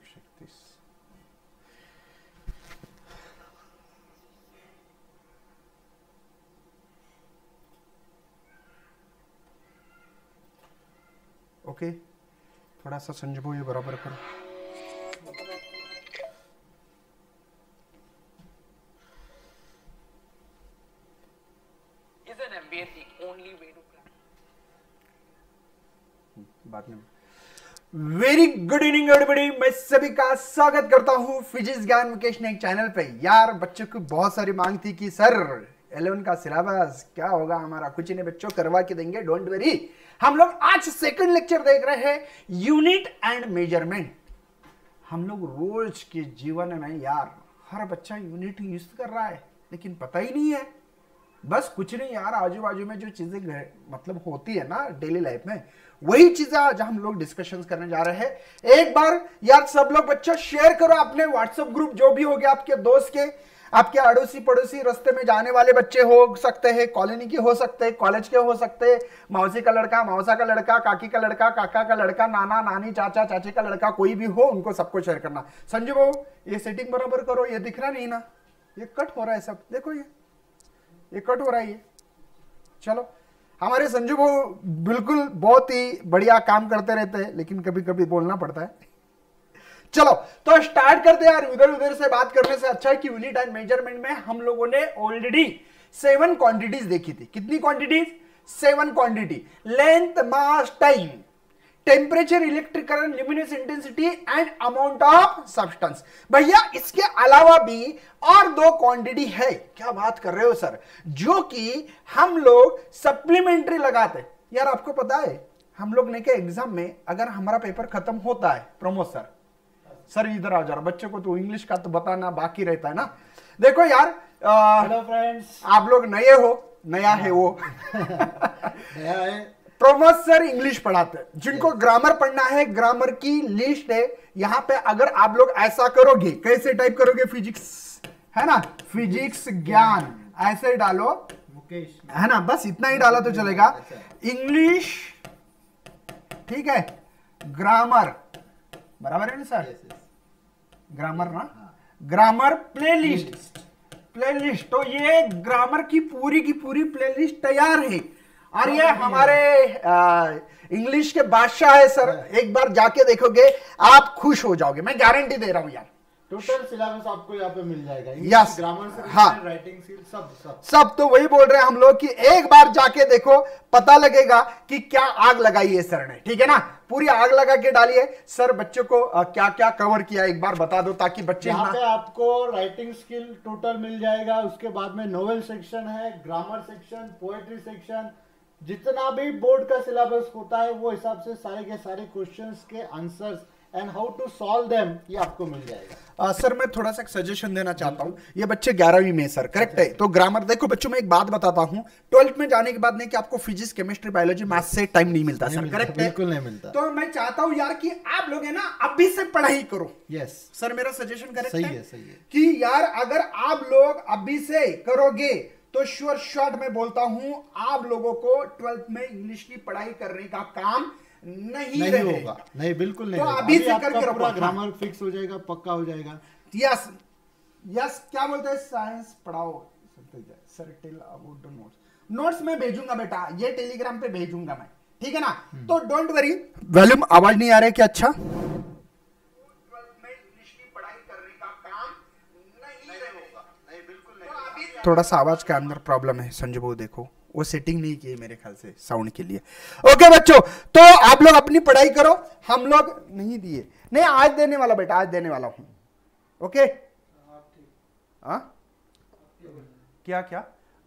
एक छत्तीस ओके थोड़ा सा संजो ये बराबर करो गुड इवनिंग एवरीबॉडी मैं सभी का स्वागत करता हूँ फिजिक्स ज्ञान मुकेश ने एक चैनल पे यार बच्चों की बहुत सारी मांग थी कि सर एलेवन का सिलेबस क्या होगा हमारा कुछ नहीं बच्चों करवा के देंगे डोंट वरी हम लोग आज सेकंड लेक्चर देख रहे हैं यूनिट एंड मेजरमेंट हम लोग रोज के जीवन में यार हर बच्चा यूनिट यूज कर रहा है लेकिन पता ही नहीं है बस कुछ नहीं यार आजू बाजू में जो चीजें मतलब होती है ना डेली लाइफ में वही चीज आज हम लोग डिस्कशन करने जा रहे हैं एक बार यार सब लोग बच्चा शेयर करो अपने व्हाट्सएप ग्रुप जो भी हो गया आपके दोस्त के आपके अड़ोसी पड़ोसी रस्ते में जाने वाले बच्चे हो सकते हैं कॉलोनी के हो सकते हैं कॉलेज के हो सकते हैं मौसी का लड़का मौसा का लड़का काकी का लड़का काका का लड़का नाना नानी चाचा चाची का लड़का कोई भी हो उनको सबको शेयर करना संजू बाबू ये सेटिंग बराबर करो ये दिख रहा नहीं ना ये कट हो रहा है सब देखो ये ये कट हो रहा है ये चलो हमारे संजू भाऊ बिल्कुल बहुत ही बढ़िया काम करते रहते हैं लेकिन कभी कभी बोलना पड़ता है चलो तो स्टार्ट करते हैं यार उधर उधर से बात करने से अच्छा है कि यूनिट एंड मेजरमेंट में हम लोगों ने ऑलरेडी सेवन क्वांटिटीज देखी थी कितनी quantities seven quantity length mass time temperature electric current luminous intensity and amount of substance भैया इसके अलावा भी और दो क्वांटिटी है क्या बात कर रहे हो सर जो कि हम लोग सप्लीमेंट्री लगाते यार आपको पता है हम लोग ने के एग्जाम में अगर हमारा पेपर खत्म होता है प्रमोद सर सर इधर आ जा बच्चे को तो इंग्लिश का तो बताना बाकी रहता है ना देखो यार हेलो फ्रेंड्स आप लोग नए हो नया है वो नया है प्रमोद सर इंग्लिश पढ़ाते हैं जिनको ग्रामर पढ़ना है ग्रामर की लिस्ट है यहाँ पे अगर आप लोग ऐसा करोगे कैसे टाइप करोगे फिजिक्स है ना फिजिक्स ज्ञान ऐसे डालो मुकेश है ना बस इतना ही डाला तो चलेगा इंग्लिश अच्छा। ठीक है ग्रामर बराबर है ना सर ग्रामर ना ग्रामर प्लेलिस्ट प्लेलिस्ट तो ये ग्रामर की पूरी की पूरी प्लेलिस्ट तैयार है और ये हमारे इंग्लिश के बादशाह है सर हाँ। एक बार जाके देखोगे आप खुश हो जाओगे मैं गारंटी दे रहा हूँ यार टोटल सिलेबस आपको यहाँ पे मिल जाएगा यस ग्रामर से हाँ राइटिंग सब सब सब तो वही बोल रहे हैं हम लोग कि एक बार जाके देखो पता लगेगा कि क्या आग लगाई है सर ने ठीक है ना पूरी आग लगा के डालिए सर बच्चों को क्या क्या कवर किया एक बार बता दो ताकि बच्चे यहाँ पे आपको राइटिंग स्किल टोटल मिल जाएगा उसके बाद में नोवेल सेक्शन है ग्रामर सेक्शन पोएट्री सेक्शन जितना भी बोर्ड का सिलेबस होता है वो हिसाब से सारे के सारे क्वेश्चन के answer and how to solve them ये आपको मिल जाएगा uh, सर मैं थोड़ा सा एक सजेशन देना चाहता हूँ ये बच्चे ग्यारहवीं में सर करेक्ट है तो ग्रामर देखो बच्चों मैं एक बात बताता हूँ ट्वेल्थ में जाने के बाद नहीं कि आपको फिजिक्स केमिस्ट्री बायोलॉजी मैथ्स से टाइम नहीं मिलता नहीं सर करेक्ट है बिल्कुल नहीं मिलता तो मैं चाहता हूँ यार कि आप लोग है ना अभी से पढ़ाई करो यस सर मेरा सजेशन करेक्ट सही है सही है कि यार अगर आप लोग अभी से करोगे तो श्योर शॉर्ट में बोलता हूं आप लोगों को ट्वेल्थ में इंग्लिश की पढ़ाई करने का काम नहीं, नहीं होगा नहीं बिल्कुल नहीं तो अभी, से करके पूरा ग्रामर फिक्स हो जाएगा पक्का हो जाएगा यस यस क्या बोलते हैं साइंस पढ़ाओ sir tell about the notes notes में भेजूंगा बेटा ये टेलीग्राम पे भेजूंगा मैं ठीक है ना हम्म। तो डोंट वरी वॉल्यूम आवाज नहीं आ रहा है क्या अच्छा थोड़ा सा आवाज़ का अंदर प्रॉब्लम है संजू भाऊ देखो वो सेटिंग नहीं की मेरे ख्याल से साउंड के लिए ओके बच्चों तो आप लोग अपनी पढ़ाई करो हम लोग नहीं दिए नहीं आज देने वाला बेटा आज देने वाला हूं ओके आ? क्या क्या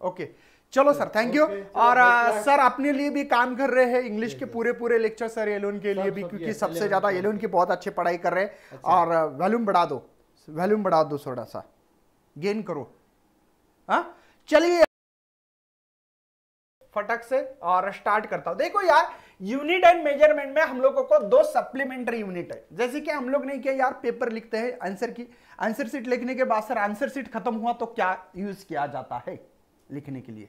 ओके चलो सर थैंक यू और सर अपने लिए भी काम कर रहे हैं इंग्लिश के पूरे पूरे लेक्चर सर एलोन के लिए भी क्योंकि सबसे ज्यादा एलोन की बहुत अच्छी पढ़ाई कर रहे हैं अच्छा। और वॉल्यूम बढ़ा दो वॉल्यूम बढ़ा दो थोड़ा सा गेन करो हाँ? चलिए फटक से और स्टार्ट करता हूं देखो यार यूनिट एंड मेजरमेंट में हम लोगों को दो सप्लीमेंट्री यूनिट है जैसे कि हम लोग नहीं किया यार पेपर लिखते हैं आंसर की आंसर सीट लिखने के बाद सर आंसर सीट खत्म हुआ तो क्या यूज किया जाता है लिखने के लिए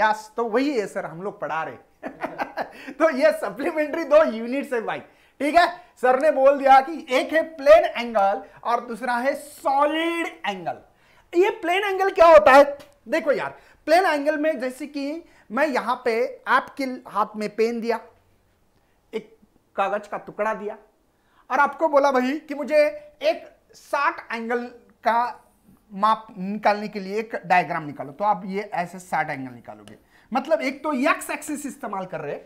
यस तो वही है सर हम लोग पढ़ा रहे तो ये सप्लीमेंट्री दो यूनिट है भाई ठीक है सर ने बोल दिया कि एक है प्लेन एंगल और दूसरा है सॉलिड एंगल ये प्लेन एंगल क्या होता है देखो यार प्लेन एंगल में जैसे कि मैं यहां पे आपके हाथ में पेन दिया एक कागज का टुकड़ा दिया और आपको बोला भाई कि मुझे एक साठ एंगल का माप निकालने के लिए एक डायग्राम निकालो तो आप ये ऐसे साठ एंगल निकालोगे मतलब एक तो यक्स एक्सिस इस्तेमाल कर रहे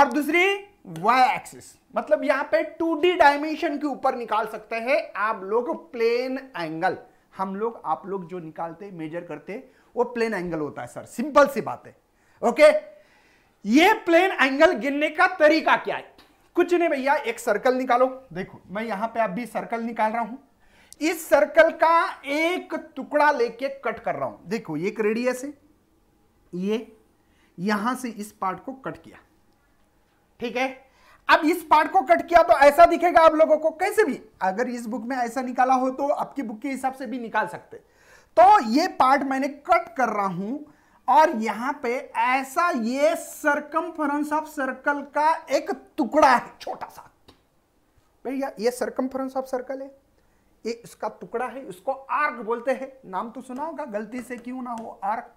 और दूसरी वाई एक्सिस मतलब यहां पे 2D डायमेंशन के ऊपर निकाल सकते हैं आप लोग प्लेन एंगल हम लोग आप लोग जो निकालते मेजर करते वो प्लेन एंगल होता है सर सिंपल सी बात है ओके ये प्लेन एंगल गिनने का तरीका क्या है कुछ नहीं भैया एक सर्कल निकालो देखो मैं यहां पे अभी सर्कल निकाल रहा हूं इस सर्कल का एक टुकड़ा लेके कट कर रहा हूं देखो एक रेडियस है ये यहां से इस पार्ट को कट किया ठीक है अब इस पार्ट को कट किया तो ऐसा दिखेगा आप लोगों को कैसे भी अगर इस बुक में ऐसा निकाला हो तो आपकी बुक के हिसाब से भी निकाल सकते तो ये पार्ट मैंने कट कर रहा हूं और यहां पे ऐसा ये फ्रंस ऑफ सर्कल का एक टुकड़ा है छोटा सा भैया ये सरकमफरेंस ऑफ सर्कल है ये इसका टुकड़ा है इसको आर्क बोलते हैं नाम तो सुना होगा गलती से क्यों ना हो आर्क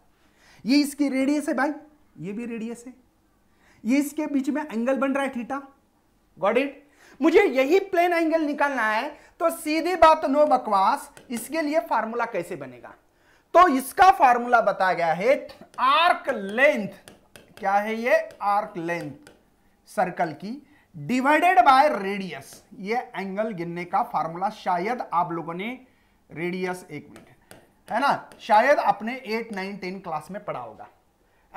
ये इसकी रेडियस है भाई ये भी रेडियस है ये इसके बीच में एंगल बन रहा है थीटा गॉड इट मुझे यही प्लेन एंगल निकालना है तो सीधी बात नो बकवास इसके लिए फार्मूला कैसे बनेगा तो इसका फार्मूला बताया गया है आर्क लेंथ क्या है ये आर्क लेंथ सर्कल की डिवाइडेड बाय रेडियस ये एंगल गिनने का फार्मूला शायद आप लोगों ने रेडियस एक मिनट है ना शायद आपने एट नाइन टेन क्लास में पढ़ा होगा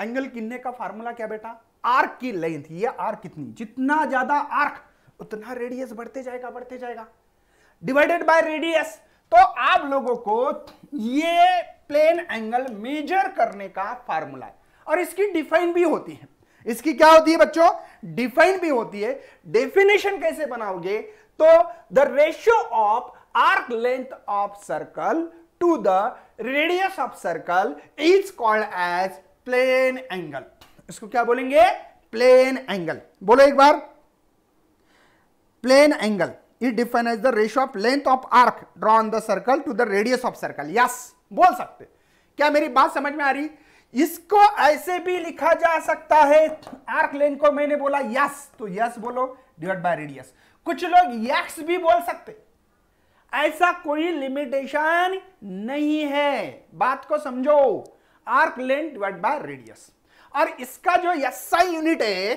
एंगल गिनने का फार्मूला क्या बेटा आर्क की लेंथ ये आर्क कितनी जितना ज्यादा आर्क उतना रेडियस बढ़ते जाएगा बढ़ते जाएगा डिवाइडेड बाय रेडियस तो आप लोगों को ये प्लेन एंगल मेजर करने का फार्मूला है और इसकी डिफाइन भी होती है इसकी क्या होती है बच्चों डिफाइन भी होती है डेफिनेशन कैसे बनाओगे तो the ratio of arc length of circle to the radius of circle is called as plane angle इसको क्या बोलेंगे प्लेन एंगल बोलो एक बार plane angle it define as the ratio of length of arc drawn the circle to the radius of circle yes बोल सकते क्या मेरी बात समझ में आ रही इसको ऐसे भी लिखा जा सकता है आर्क लेंथ को मैंने बोला यस तो यस बोलो डिवाइड बाय रेडियस कुछ लोग यस भी बोल सकते ऐसा कोई लिमिटेशन नहीं है बात को समझो arc length divide by radius और इसका जो यस्सा यूनिट है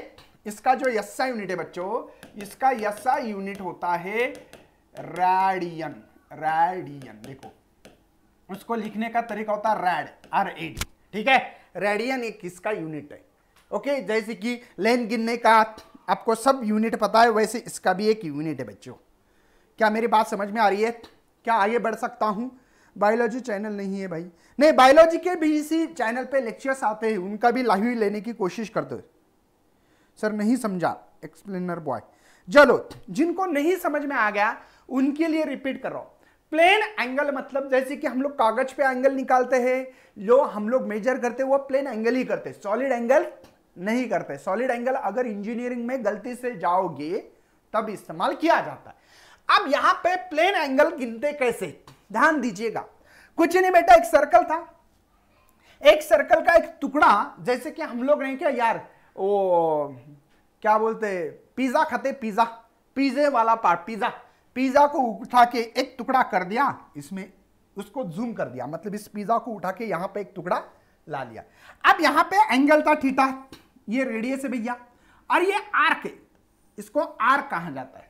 इसका जो यस्सा यूनिट है बच्चों इसका यस्सा यूनिट होता है रेडियन रेडियन देखो उसको लिखने का तरीका होता है रेड आर ए डी ठीक है रेडियन एक किसका यूनिट है ओके जैसे कि लेन गिनने का आपको सब यूनिट पता है वैसे इसका भी एक यूनिट है बच्चों क्या मेरी बात समझ में आ रही है क्या आगे बढ़ सकता हूं बायोलॉजी चैनल नहीं है भाई नहीं बायोलॉजी के भी इसी चैनल पे लेक्चर्स आते हैं उनका भी लाइव लेने की कोशिश करते सर नहीं समझा एक्सप्लेनर बॉय चलो जिनको नहीं समझ में आ गया उनके लिए रिपीट कर रहा हूं प्लेन एंगल मतलब जैसे कि हम लोग कागज पे एंगल निकालते हैं जो हम लोग मेजर करते हैं वो प्लेन एंगल ही करते हैं सॉलिड एंगल नहीं करते सॉलिड एंगल अगर इंजीनियरिंग में गलती से जाओगे तब इस्तेमाल किया जाता है अब यहां पे प्लेन एंगल गिनते कैसे ध्यान दीजिएगा कुछ नहीं बेटा एक सर्कल था एक सर्कल का एक टुकड़ा जैसे कि हम लोग नहीं क्या यार वो क्या बोलते पिज्जा खाते पिज्जा पिज्जे वाला पार्ट पिज्जा पिज्जा को उठा के एक टुकड़ा कर दिया इसमें उसको जूम कर दिया मतलब इस पिज्जा को उठा के यहां पे एक टुकड़ा ला लिया अब यहां पे एंगल था थीटा ये रेडियस है भैया और ये आर के इसको आर कहा जाता है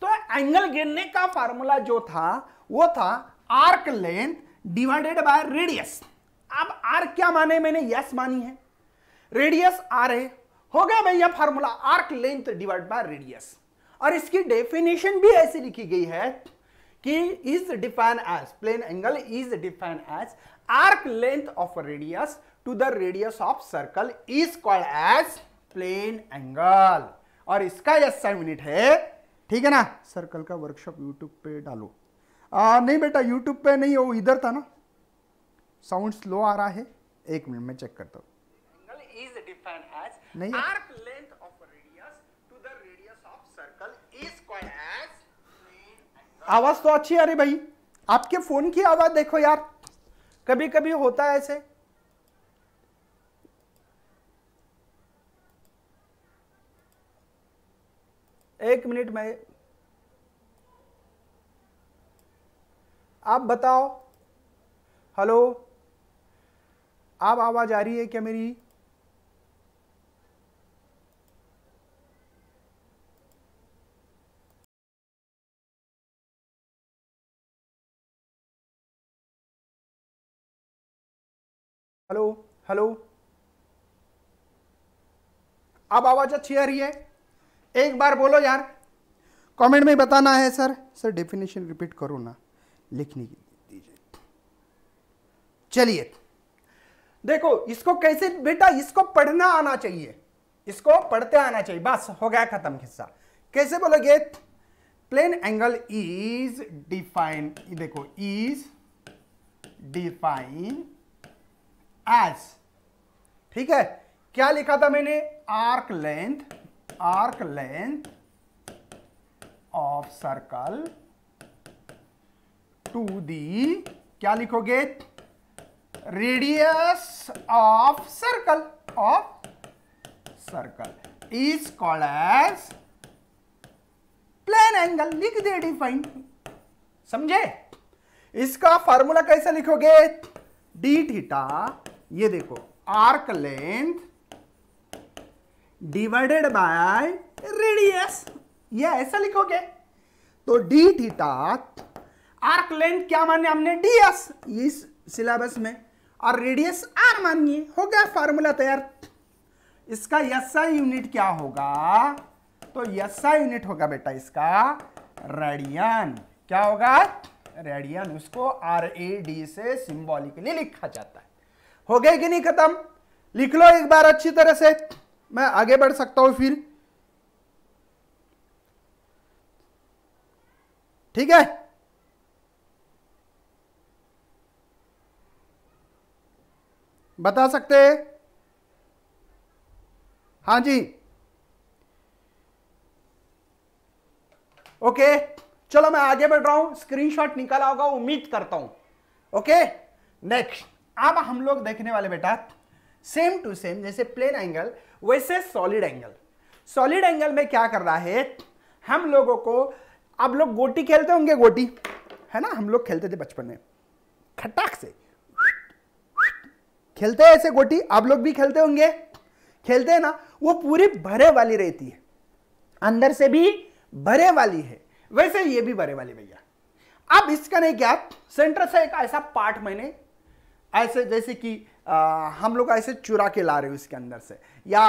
तो एंगल गिरने का फार्मूला जो था वो था arc length divided by radius अब आर क्या माने मैंने यस मानी है रेडियस आर है हो गया भाई यह formula arc length divide by radius और इसकी डेफिनेशन भी ऐसी लिखी गई है कि is define as plane angle is define as arc length of radius to the radius of circle is called as plane angle और इसका यस साइन मिनट है ठीक है ना सर्कल का वर्कशॉप यूट्यूब पे डालो आ, नहीं बेटा यूट्यूब पे नहीं वो इधर था ना साउंड स्लो आ रहा है एक मिनट में चेक करता हूँ आवाज तो अच्छी आ रही भाई आपके फोन की आवाज देखो यार कभी कभी होता है ऐसे एक मिनट में आप बताओ हेलो आप आवाज़ आ रही है क्या मेरी हेलो हेलो आप आवाज़ अच्छी आ रही है एक बार बोलो यार कमेंट में बताना है सर सर डेफिनेशन रिपीट करो ना लिखने की दीजिए चलिए देखो इसको कैसे बेटा इसको पढ़ना आना चाहिए इसको पढ़ते आना चाहिए बस हो गया खत्म हिस्सा कैसे बोलोगे प्लेन एंगल इज डिफाइन देखो इज डिफाइन एज ठीक है क्या लिखा था मैंने arc length arc length of circle to the क्या लिखोगे radius of circle of circle is called as plane angle लिख दे डिफाइन समझे इसका फॉर्मूला कैसे लिखोगे डी थीटा ये देखो arc length divided by radius ये ऐसा लिखोगे तो डी थीटा आर्क लेंथ क्या माने हमने डी एस इस सिलेबस में और रेडियस आर मानिए हो गया फार्मूला तैयार इसका यस्सा यूनिट क्या होगा तो यस्सा यूनिट होगा बेटा इसका रेडियन क्या होगा रेडियन उसको आर ए डी से सिंबॉलिकली लिखा जाता है हो गया कि नहीं खत्म लिख लो एक बार अच्छी तरह से मैं आगे बढ़ सकता हूं फिर ठीक है बता सकते हाँ जी ओके चलो मैं आगे बढ़ रहा हूं स्क्रीनशॉट निकाला होगा उम्मीद करता हूं ओके नेक्स्ट अब हम लोग देखने वाले बेटा सेम टू सेम जैसे प्लेन एंगल वैसे सॉलिड एंगल सॉलिड एंगल में क्या कर रहा है हम लोगों को अब लोग गोटी खेलते होंगे गोटी है ना हम लोग खेलते थे बचपन में खटाक से खेलते हैं ऐसे गोटी आप लोग भी खेलते होंगे खेलते हैं ना वो पूरी भरे वाली रहती है अंदर से भी भरे वाली है वैसे ये भी भरे वाली भैया अब इसका नहीं क्या सेंटर से एक ऐसा पार्ट मैंने ऐसे जैसे कि आ, हम लोग ऐसे चुरा के ला रहे हो इसके अंदर से या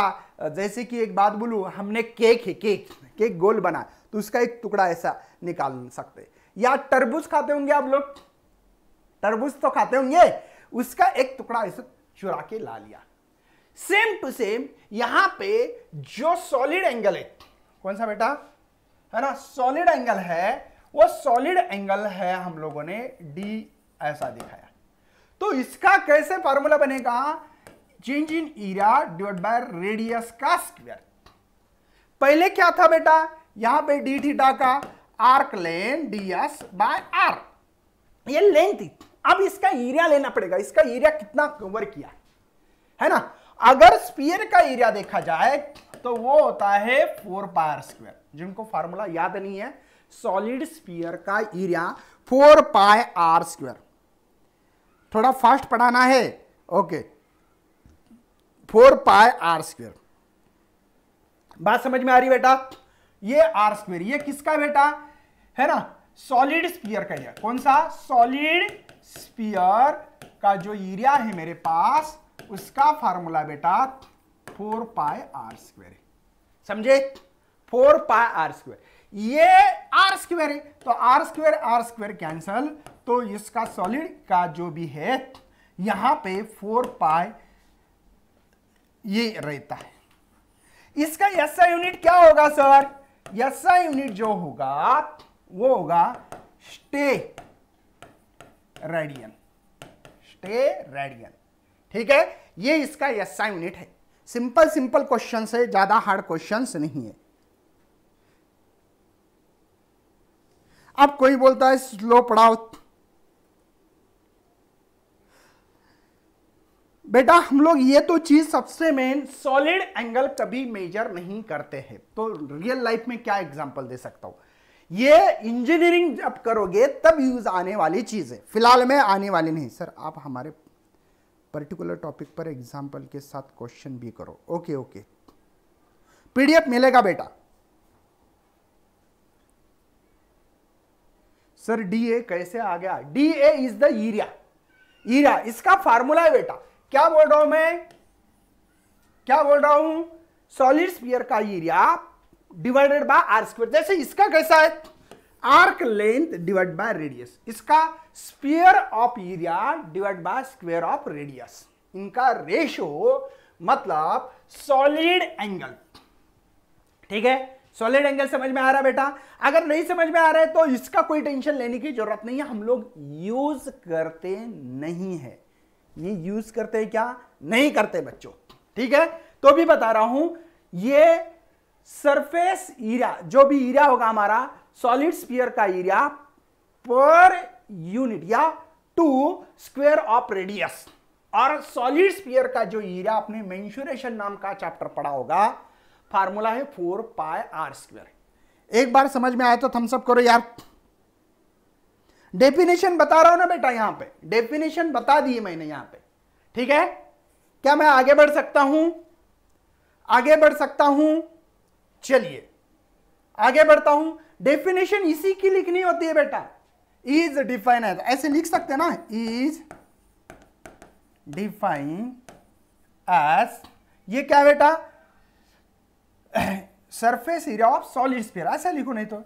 जैसे कि एक बात बोलूँ हमने केक है केक केक गोल बना तो उसका एक टुकड़ा ऐसा निकाल सकते या तरबूज खाते होंगे आप लोग तरबूज तो खाते होंगे उसका एक टुकड़ा ऐसे चुरा के ला लिया सेम टू सेम यहां पे जो सॉलिड एंगल है कौन सा बेटा है ना सॉलिड एंगल है वो सॉलिड एंगल है हम लोगों ने डी ऐसा दिखाया तो इसका कैसे फॉर्मूला बनेगा change in area divide by radius का स्क्वायर पहले क्या था बेटा यहां पे डी थीटा का arc length D S by R ये लेंथ थी अब इसका एरिया लेना पड़ेगा इसका एरिया कितना कवर किया है ना अगर स्पीयर का एरिया देखा जाए तो वो होता है फोर पार स्क्वायर जिनको फॉर्मूला याद नहीं है सॉलिड स्पीयर का area four pi R square थोड़ा फास्ट पढ़ाना है okay four pi R square बात समझ में आ रही बेटा ये आर स्क्वायर ये किसका बेटा है ना सॉलिड स्पीयर का एरिया कौन सा सॉलिड स्पीयर का जो एरिया है मेरे पास उसका फार्मूला बेटा फोर पाई आर स्क्वेयर समझे फोर पाई आर स्क्वेयर ये आर स्क्वेयर है तो R square R square cancel तो इसका सॉलिड का जो भी है यहां पे फोर पाई ये रहता है इसका एस यूनिट क्या होगा सर एस यूनिट जो होगा वो होगा स्टे रेडियन स्टे रेडियन ठीक है ये इसका यस्सा यूनिट है सिंपल सिंपल क्वेश्चन है ज्यादा हार्ड क्वेश्चन नहीं है अब कोई बोलता है स्लो पढ़ाओ बेटा हम लोग ये तो चीज सबसे मेन सॉलिड एंगल कभी मेजर नहीं करते हैं तो रियल लाइफ में क्या एग्जांपल दे सकता हूं ये इंजीनियरिंग जब करोगे तब यूज आने वाली चीज़ है फिलहाल में आने वाली नहीं सर आप हमारे पर्टिकुलर टॉपिक पर एग्जाम्पल के साथ क्वेश्चन भी करो ओके ओके पीडीएफ मिलेगा बेटा सर डी ए कैसे आ गया D A is the area area इसका फार्मूला है बेटा क्या बोल रहा हूं मैं क्या बोल रहा हूं सॉलिड स्पीयर का area divided by R square जैसे इसका कैसा है arc length divide by radius इसका sphere of area divide by square of radius इनका रेशो मतलब सॉलिड एंगल ठीक है सॉलिड एंगल समझ में आ रहा बेटा अगर नहीं समझ में आ रहा है तो इसका कोई टेंशन लेने की जरूरत नहीं है हम लोग यूज करते नहीं है ये यूज करते क्या नहीं करते बच्चों ठीक है तो भी बता रहा हूं ये सरफेस एरिया जो भी एरिया होगा हमारा सॉलिड स्पीयर का एरिया पर यूनिट या टू स्क्वेयर ऑफ रेडियस और सॉलिड स्पीयर का जो एरिया आपने मेंशुरेशन नाम का चैप्टर पढ़ा होगा फार्मूला है फोर पाई आर स्क्वेयर एक बार समझ में आया तो थम्सअप करो यार डेफिनेशन बता रहा हूं ना बेटा यहां पे डेफिनेशन बता दिए मैंने यहां पे ठीक है क्या मैं आगे बढ़ सकता हूं आगे बढ़ सकता हूं चलिए आगे बढ़ता हूं डेफिनेशन इसी की लिखनी होती है बेटा इज डिफाइन एज ऐसे लिख सकते हैं ना इज डिफाइन एज ये क्या बेटा surface area of solid sphere ऐसा लिखो नहीं तो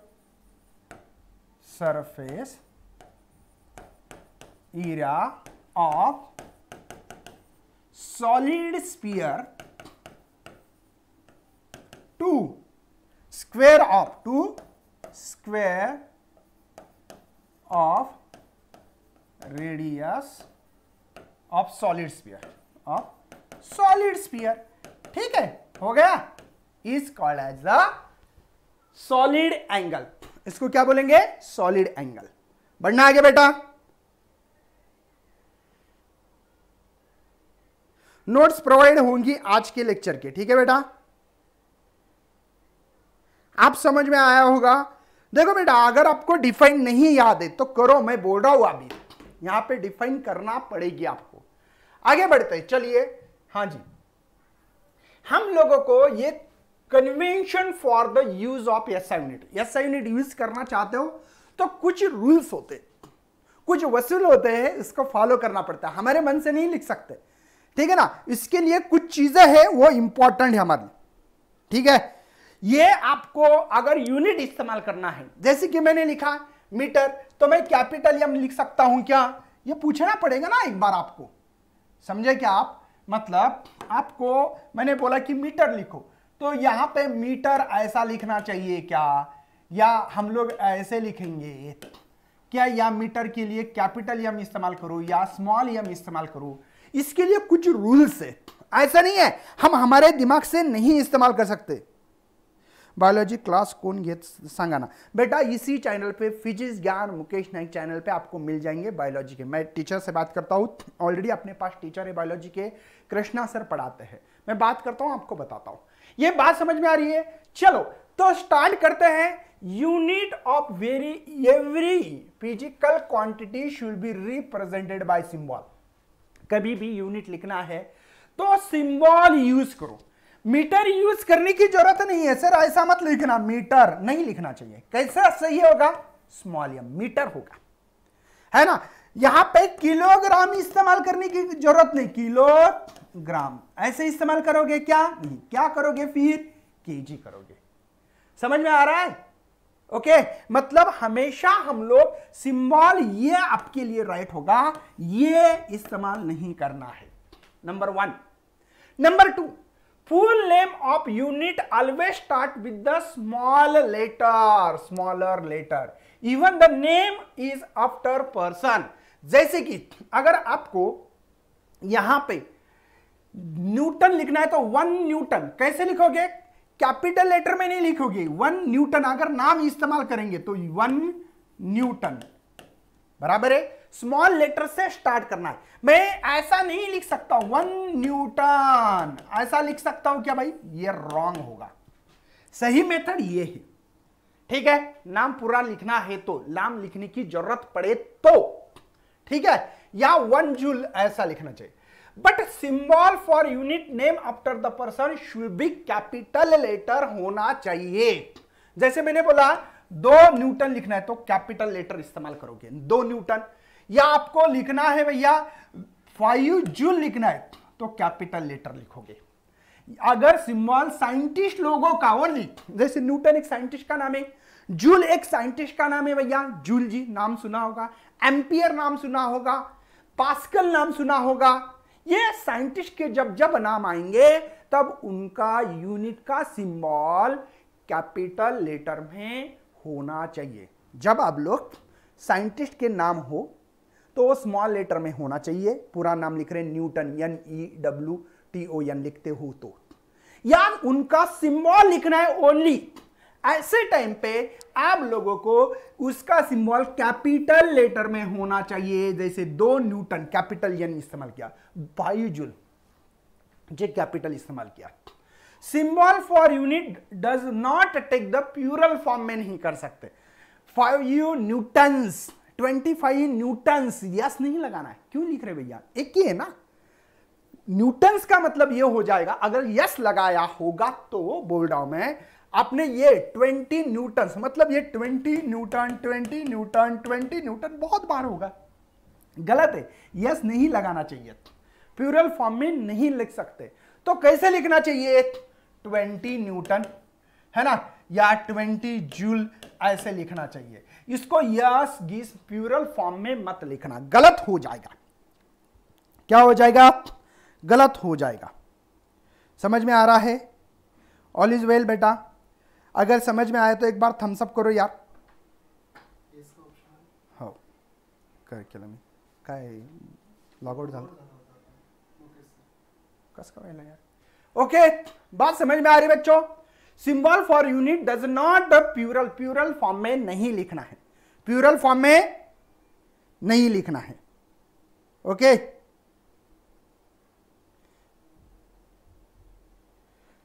surface area of solid sphere to square of 2 square of radius of solid sphere of solid sphere ठीक है हो गया is called as the solid angle इसको क्या बोलेंगे सॉलिड एंगल बढ़ना आगे बेटा नोट्स प्रोवाइड होंगी आज के लेक्चर के ठीक है बेटा आप समझ में आया होगा देखो बेटा अगर आपको डिफाइन नहीं याद है तो करो मैं बोल रहा हूं अभी यहां पे डिफाइन करना पड़ेगी आपको आगे बढ़ते हैं चलिए हाँ जी हम लोगों को ये convention for the use of S I unit S I unit use करना चाहते हो तो कुछ रूल्स होते कुछ वसूल होते हैं इसको फॉलो करना पड़ता है हमारे मन से नहीं लिख सकते ठीक है ना इसके लिए कुछ चीजें हैं वो इंपॉर्टेंट है हमारे ठीक है ये आपको अगर यूनिट इस्तेमाल करना है जैसे कि मैंने लिखा मीटर तो मैं कैपिटल एम लिख सकता हूं क्या ये पूछना पड़ेगा ना एक बार आपको समझे क्या आप मतलब आपको मैंने बोला कि मीटर लिखो तो यहां पे मीटर ऐसा लिखना चाहिए क्या या हम लोग ऐसे लिखेंगे क्या या मीटर के लिए कैपिटल यम इस्तेमाल करो या स्मॉल यम इस्तेमाल करो इसके लिए कुछ रूल्स है ऐसा नहीं है हम हमारे दिमाग से नहीं इस्तेमाल कर सकते बायोलॉजी क्लास कौन ये सांगा ना बेटा इसी चैनल पे फिजिक्स ज्ञान मुकेश नाइक चैनल पे आपको मिल जाएंगे बायोलॉजी के मैं टीचर से बात करता हूँ ऑलरेडी अपने पास टीचर है बायोलॉजी के कृष्णा सर पढ़ाते हैं मैं बात करता हूँ आपको बताता हूँ ये बात समझ में आ रही है चलो तो स्टार्ट करते हैं unit of very every physical quantity should be represented by symbol कभी भी यूनिट लिखना है तो सिंबल यूज करो मीटर यूज करने की जरूरत नहीं है सर ऐसा मत लिखना मीटर नहीं लिखना चाहिए कैसा सही होगा स्मॉल एम मीटर होगा है ना यहां पे किलोग्राम इस्तेमाल करने की जरूरत नहीं किलोग्राम ऐसे इस्तेमाल करोगे क्या नहीं क्या करोगे फिर केजी करोगे समझ में आ रहा है ओके okay, मतलब हमेशा हम लोग सिंबल ये आपके लिए राइट होगा ये इस्तेमाल नहीं करना है number one number two full name of unit always start with the small letter smaller letter even the name is after person जैसे कि अगर आपको यहां पे न्यूटन लिखना है तो वन न्यूटन कैसे लिखोगे कैपिटल लेटर में नहीं लिखोगे वन न्यूटन अगर नाम इस्तेमाल करेंगे तो वन न्यूटन बराबर है स्मॉल लेटर से स्टार्ट करना है मैं ऐसा नहीं लिख सकता हूं वन न्यूटन ऐसा लिख सकता हूं क्या भाई ये रॉन्ग होगा सही मेथड ये है ठीक है नाम पूरा लिखना है तो नाम लिखने की जरूरत पड़े तो ठीक है या वन जूल ऐसा लिखना चाहिए but symbol for unit name after the person should be capital letter होना चाहिए जैसे मैंने बोला दो न्यूटन लिखना है तो कैपिटल लेटर इस्तेमाल करोगे दो न्यूटन या आपको लिखना है भैया फाइव जूल लिखना है तो कैपिटल लेटर लिखोगे अगर सिम्बॉल साइंटिस्ट लोगों का ओनली जैसे न्यूटन एक साइंटिस्ट का नाम है जूल एक साइंटिस्ट का नाम है भैया जूल जी नाम सुना होगा एम्पियर नाम सुना होगा पास्कल नाम सुना होगा ये साइंटिस्ट के जब जब नाम आएंगे तब उनका यूनिट का सिंबल कैपिटल लेटर में होना चाहिए जब आप लोग साइंटिस्ट के नाम हो तो वो स्मॉल लेटर में होना चाहिए पूरा नाम लिख रहे हैं newton N E W T O N लिखते हो तो या उनका सिंबल लिखना है ओनली ऐसे टाइम पे आप लोगों को उसका सिंबल कैपिटल लेटर में होना चाहिए जैसे दो न्यूटन कैपिटल एन इस्तेमाल किया बाई जूल जे कैपिटल इस्तेमाल किया symbol for unit does not take the plural form में नहीं कर सकते five you newtons twenty five newtons yes नहीं लगाना है क्यों लिख रहे भैया एक ही है ना न्यूटन्स का मतलब ये हो जाएगा अगर यस लगाया होगा तो बोल रहा हूं मैं आपने ये 20 न्यूटन्स मतलब ये 20 न्यूटन 20 न्यूटन 20 न्यूटन बहुत बार होगा गलत है यस नहीं लगाना चाहिए प्यूरल फॉर्म में नहीं लिख सकते तो कैसे लिखना चाहिए 20 न्यूटन है ना या 20 जूल ऐसे लिखना चाहिए इसको यस गिस प्यूरल फॉर्म में मत लिखना गलत हो जाएगा क्या हो जाएगा गलत हो जाएगा समझ में आ रहा है ऑल इज वेल बेटा अगर समझ में आया तो एक बार थम्सअप करो यार हो का लॉगआउट यार ओके बात समझ में आ रही बच्चों symbol for unit does not plural plural form में नहीं लिखना है प्यूरल फॉर्म में नहीं लिखना है ओके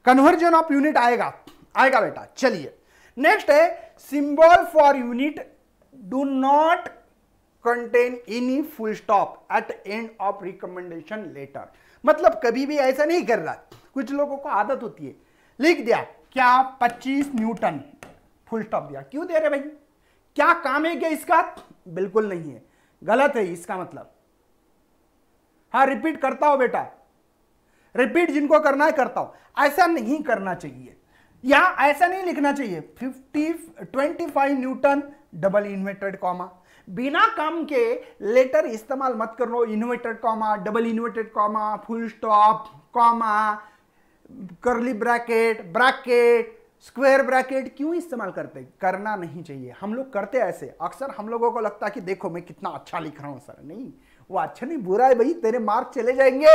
कन्वर्जन ऑफ यूनिट आएगा आएगा बेटा चलिए नेक्स्ट है symbol for unit do not contain any full stop at end of recommendation letter मतलब कभी भी ऐसा नहीं कर रहा कुछ लोगों को आदत होती है लिख दिया क्या 25 न्यूटन फुल स्टॉप दिया क्यों दे रहे भाई क्या काम है क्या इसका बिल्कुल नहीं है गलत है इसका मतलब हाँ रिपीट करता हो बेटा रिपीट जिनको करना है करता हो ऐसा नहीं करना चाहिए यहां ऐसा नहीं लिखना चाहिए fifty twenty five newton double inverted comma बिना काम के लेटर इस्तेमाल मत करो inverted comma double inverted comma full stop comma curly bracket bracket square bracket क्यों इस्तेमाल करते करना नहीं चाहिए हम लोग करते ऐसे अक्सर हम लोगों को लगता है कि देखो मैं कितना अच्छा लिख रहा हूं सर नहीं वो अच्छा नहीं बुरा है भाई तेरे मार्क चले जाएंगे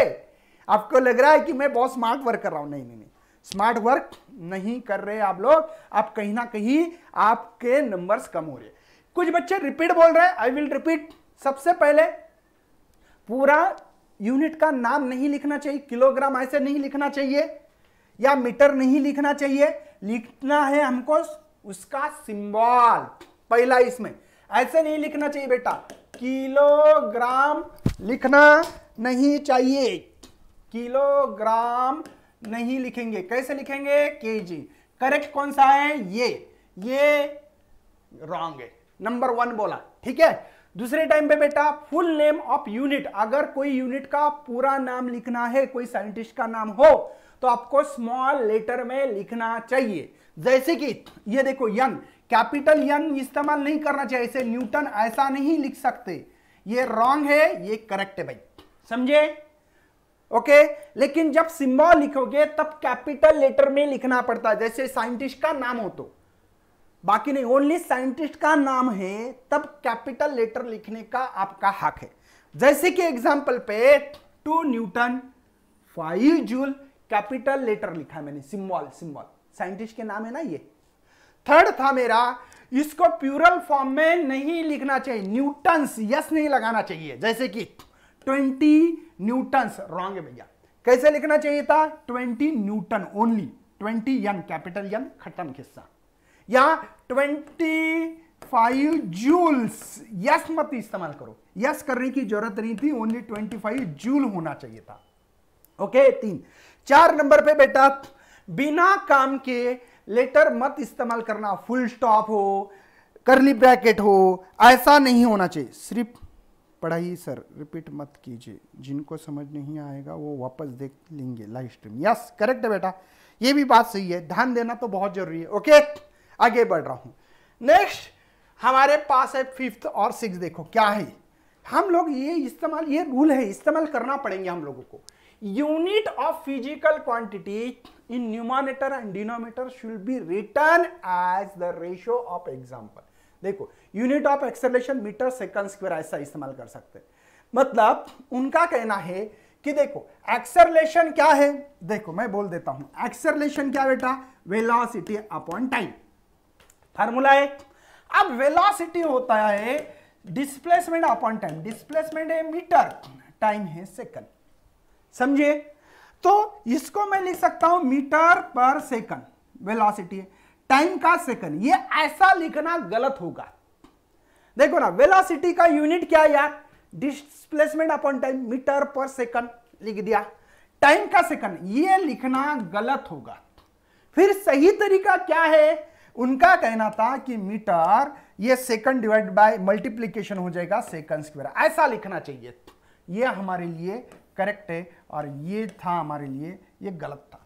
आपको लग रहा है कि मैं बहुत स्मार्ट वर्क कर रहा हूँ नहीं नहीं नहीं स्मार्ट वर्क नहीं कर रहे आप लोग आप कहीं ना कहीं आपके नंबर्स कम हो रहे कुछ बच्चे रिपीट बोल रहे हैं आई विल रिपीट सबसे पहले पूरा यूनिट का नाम नहीं लिखना चाहिए किलोग्राम ऐसे नहीं लिखना चाहिए या मीटर नहीं लिखना चाहिए लिखना है हमको उसका सिंबल पहला इसमें ऐसे नहीं लिखना चाहिए बेटा किलोग्राम लिखना नहीं चाहिए किलोग्राम नहीं लिखेंगे कैसे लिखेंगे केजी करेक्ट कौन सा है ये ये रॉन्ग है नंबर वन बोला ठीक है दूसरे टाइम पे बेटा फुल नेम ऑफ यूनिट अगर कोई यूनिट का पूरा नाम लिखना है कोई साइंटिस्ट का नाम हो तो आपको स्मॉल लेटर में लिखना चाहिए जैसे कि ये देखो यन कैपिटल यन इस्तेमाल नहीं करना चाहिए ऐसे न्यूटन ऐसा नहीं लिख सकते ये रॉन्ग है ये करेक्ट है भाई समझे ओके लेकिन जब सिंबल लिखोगे तब कैपिटल लेटर में लिखना पड़ता है जैसे साइंटिस्ट का नाम हो तो बाकी नहीं ओनली साइंटिस्ट का नाम है तब कैपिटल लेटर लिखने का आपका हक है जैसे कि एग्जाम्पल पे two newton five joule capital letter लिखा मैंने सिम्बॉल सिम्बॉल साइंटिस्ट के नाम है ना ये थर्ड था मेरा इसको प्यूरल फॉर्म में नहीं लिखना चाहिए न्यूटन्स यस नहीं लगाना चाहिए जैसे कि ट्वेंटी न्यूटन्स रॉन्ग है भैया कैसे लिखना चाहिए था twenty newton only twenty N capital N खत्म खिस्सा या ट्वेंटी फाइव जूल्स यस मत इस्तेमाल करो यस करने की जरूरत नहीं थी ओनली ट्वेंटी फाइव जूल होना चाहिए था ओके okay, तीन चार नंबर पे बेटा बिना काम के लेटर मत इस्तेमाल करना फुल स्टॉप हो करली ब्रैकेट हो ऐसा नहीं होना चाहिए सिर्फ पढ़ाई सर रिपीट मत कीजिए जिनको समझ नहीं आएगा वो वापस देख लेंगे लाइव स्ट्रीम यस करेक्ट है बेटा ये भी बात सही है ध्यान देना तो बहुत जरूरी है ओके okay? आगे बढ़ रहा हूं नेक्स्ट हमारे पास है फिफ्थ और सिक्स देखो क्या है हम लोग ये इस्तेमाल ये रूल है इस्तेमाल करना पड़ेंगे हम लोगों को unit of physical quantity in numerator and denominator should be written as the ratio of example देखो unit of acceleration meter second square ऐसा इस्तेमाल कर सकते हैं मतलब उनका कहना है कि देखो एक्सरलेशन क्या है देखो मैं बोल देता हूं एक्सरलेशन क्या बेटा वेलोसिटी अपॉन टाइम फार्मूला है अब वेलोसिटी होता है डिस्प्लेसमेंट अपॉन टाइम डिस्प्लेसमेंट है मीटर टाइम है सेकंड समझे तो इसको मैं लिख सकता हूं मीटर पर सेकंड वेलोसिटी है टाइम का सेकंड ये ऐसा लिखना गलत होगा देखो ना वेलोसिटी का यूनिट क्या है यार displacement upon time meter per second लिख दिया टाइम का सेकंड ये लिखना गलत होगा फिर सही तरीका क्या है उनका कहना था कि मीटर ये सेकंड डिवाइड बाय मल्टीप्लीकेशन हो जाएगा सेकंड स्क्वायर ऐसा लिखना चाहिए ये हमारे लिए करेक्ट है और ये था हमारे लिए ये गलत था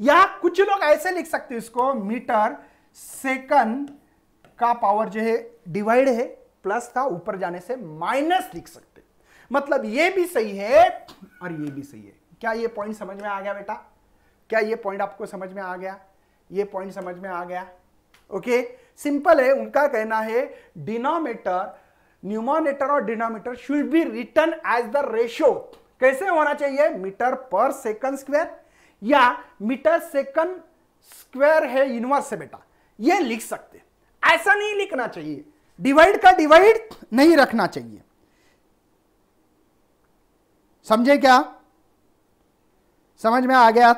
या कुछ लोग ऐसे लिख सकते हैं इसको मीटर सेकंड का पावर जो है डिवाइड है प्लस था ऊपर जाने से माइनस लिख सकते मतलब ये भी सही है और ये भी सही है क्या ये पॉइंट समझ में आ गया बेटा क्या ये पॉइंट आपको समझ में आ गया ये पॉइंट समझ में आ गया ओके सिंपल है उनका कहना है डिनोमीटर न्यूमोनेटर और denominator should be written as the ratio कैसे होना चाहिए मीटर पर सेकंड स्क्वायर या मीटर सेकंड स्क्वायर है इनवर्स से बेटा ये लिख सकते ऐसा नहीं लिखना चाहिए डिवाइड का डिवाइड नहीं रखना चाहिए समझे क्या समझ में आ गया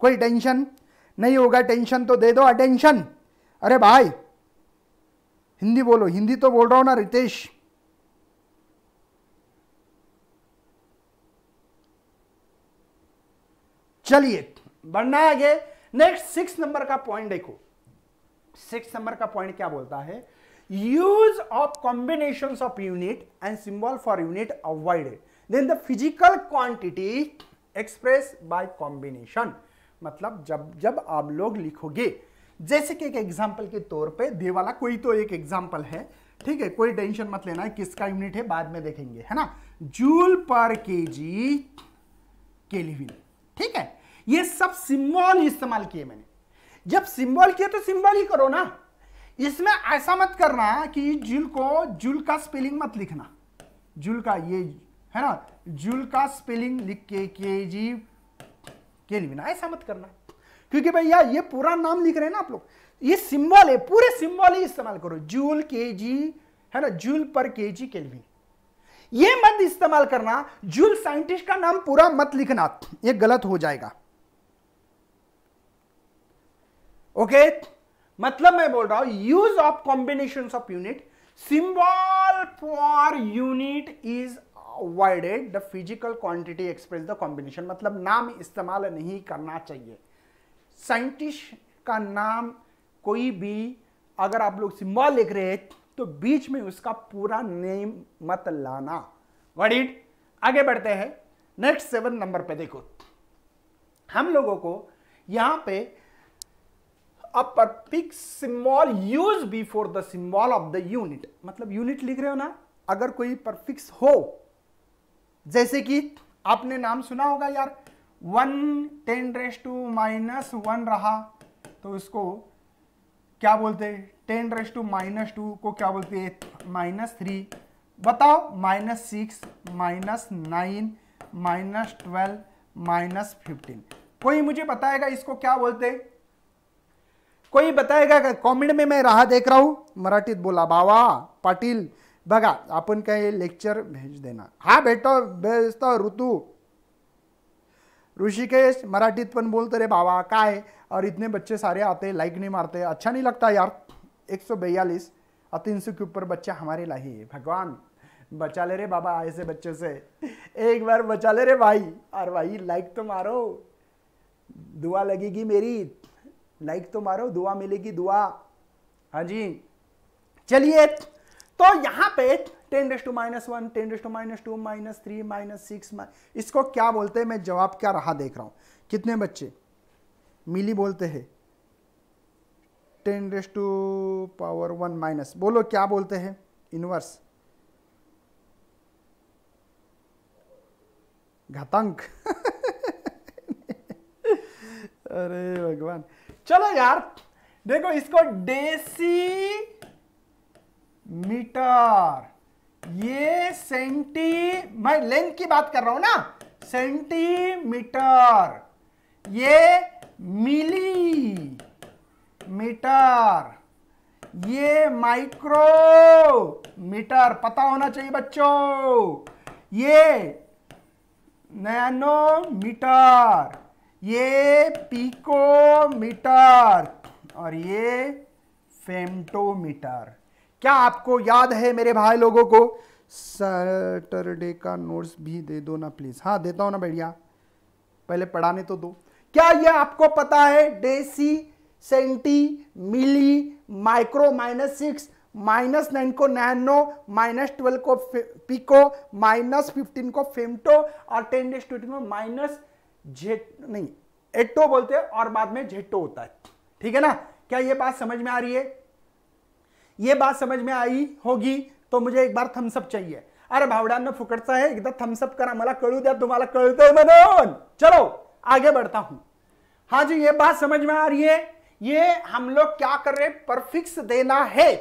कोई टेंशन नहीं होगा टेंशन तो दे दो अटेंशन अरे भाई हिंदी बोलो हिंदी तो बोल रहा हूं ना रितेश चलिए बढ़ना आगे नेक्स्ट सिक्स नंबर का पॉइंट देखो सिक्स नंबर का पॉइंट क्या बोलता है use of combination of unit and symbol for unit avoid then the physical quantity express by combination मतलब जब जब आप लोग लिखोगे जैसे कि एक एग्जाम्पल के तौर पर दे वाला कोई तो एक एग्जाम्पल है ठीक है कोई टेंशन मत लेना है किसका यूनिट है बाद में देखेंगे है ना जूल पर केजी केलिविन ठीक है ये सब सिंबल इस्तेमाल किए मैंने जब सिंबल किया तो सिंबल ही करो ना इसमें ऐसा मत करना कि जूल को जूल का स्पेलिंग मत लिखना जूल का ये है ना जूल का स्पेलिंग लिख के के केलिविन ऐसा मत करना क्योंकि भैया ये पूरा नाम लिख रहे हैं ना आप लोग ये सिंबल है पूरे सिंबल ही इस्तेमाल करो जूल के जी है ना जूल पर के जी केल्विन ये मत इस्तेमाल करना जूल साइंटिस्ट का नाम पूरा मत लिखना ये गलत हो जाएगा ओके मतलब मैं बोल रहा हूं use of combination of unit symbol for unit is avoided the physical quantity express the combination मतलब नाम इस्तेमाल नहीं करना चाहिए साइंटिस्ट का नाम कोई भी अगर आप लोग सिम्बॉल लिख रहे हैं तो बीच में उसका पूरा नेम मत लाना वडिट आगे बढ़ते हैं नेक्स्ट सेवन नंबर पे देखो हम लोगों को यहां पे a prefix symbol use before the symbol of the unit मतलब यूनिट लिख रहे हो ना अगर कोई परफिक्स हो जैसे कि आपने नाम सुना होगा यार one ten raise to minus one रहा तो इसको क्या बोलते हैं ten raise to minus two को क्या बोलते हैं माइनस थ्री बताओ minus six minus nine minus twelve minus fifteen कोई मुझे बताएगा इसको क्या बोलते कोई बताएगा कॉमेंट में मैं रहा देख रहा हूं मराठीत बोला बाबा पाटिल बगा अपन का ये लेक्चर भेज देना हा बेटा भेजता ऋतु ऋषिकेश मराठीत पण बोलते रे बाबा काय और इतने बच्चे सारे आते लाइक नहीं मारते अच्छा नहीं लगता यार एक सौ बयालीस और तीन सौ के ऊपर बच्चे हमारे लाही भगवान बचा ले रे बाबा ऐसे बच्चे से एक बार बचा ले रे भाई और भाई लाइक तो मारो दुआ लगेगी मेरी लाइक तो मारो दुआ मिलेगी दुआ हाँ जी चलिए तो यहाँ पे ten raise to minus one ten raise to minus two minus three minus six इसको क्या बोलते हैं मैं जवाब क्या रहा देख रहा हूँ कितने बच्चे मिली बोलते हैं ten raise to power one minus बोलो क्या बोलते हैं इनवर्स घातांक अरे भगवान चलो यार देखो इसको डेसी मीटर ये सेंटी मैं लेंथ की बात कर रहा हूं ना सेंटीमीटर ये मिली मीटर ये माइक्रो मीटर पता होना चाहिए बच्चों ये नैनोमीटर ये मीटर और ये फेमटोमीटर क्या आपको याद है मेरे भाई लोगों को सैटरडे का नोट्स भी दे दो ना प्लीज हाँ देता हूं ना बढ़िया पहले पढ़ाने तो दो क्या यह आपको पता है deci centi milli micro minus six minus nine को नैनो माइनस ट्वेल्व को पिको माइनस फिफ्टीन को फेमटो और टेन डेज ट्वेंटी में माइनस जेट नहीं एटो बोलते हैं और बाद में जेटो होता है ठीक है ना क्या ये बात समझ में आ रही है ये बात समझ में आई होगी तो मुझे एक बार थम्सअप चाहिए अरे भावड्यांना फुकटचा है एकदा थम्सअप करा मला कळू द्या तुम्हाला कळतंय म्हणून चलो आगे बढ़ता हूं हाँ जी ये बात समझ में आ रही है ये हम लोग क्या कर रहे परफिक्स देना है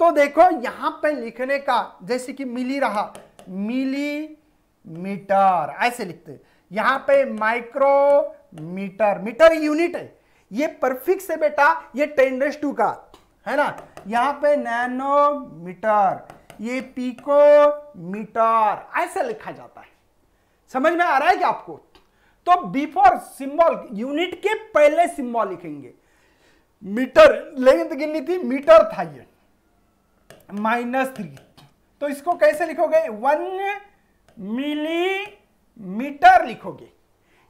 तो देखो यहां पे लिखने का जैसे कि मिली रहा मिली मीटर ऐसे लिखते यहां पे माइक्रोमीटर मीटर यूनिट है ये परफिक्स है बेटा ये टेन डेस टू का है ना यहाँ पे नैनोमीटर ये पीकोमीटर ऐसा लिखा जाता है समझ में आ रहा है क्या आपको तो बिफोर सिंबल यूनिट के पहले सिंबल लिखेंगे मीटर लेंथ गिननी थी मीटर था ये माइनस थ्री तो इसको कैसे लिखोगे वन मिली मीटर लिखोगे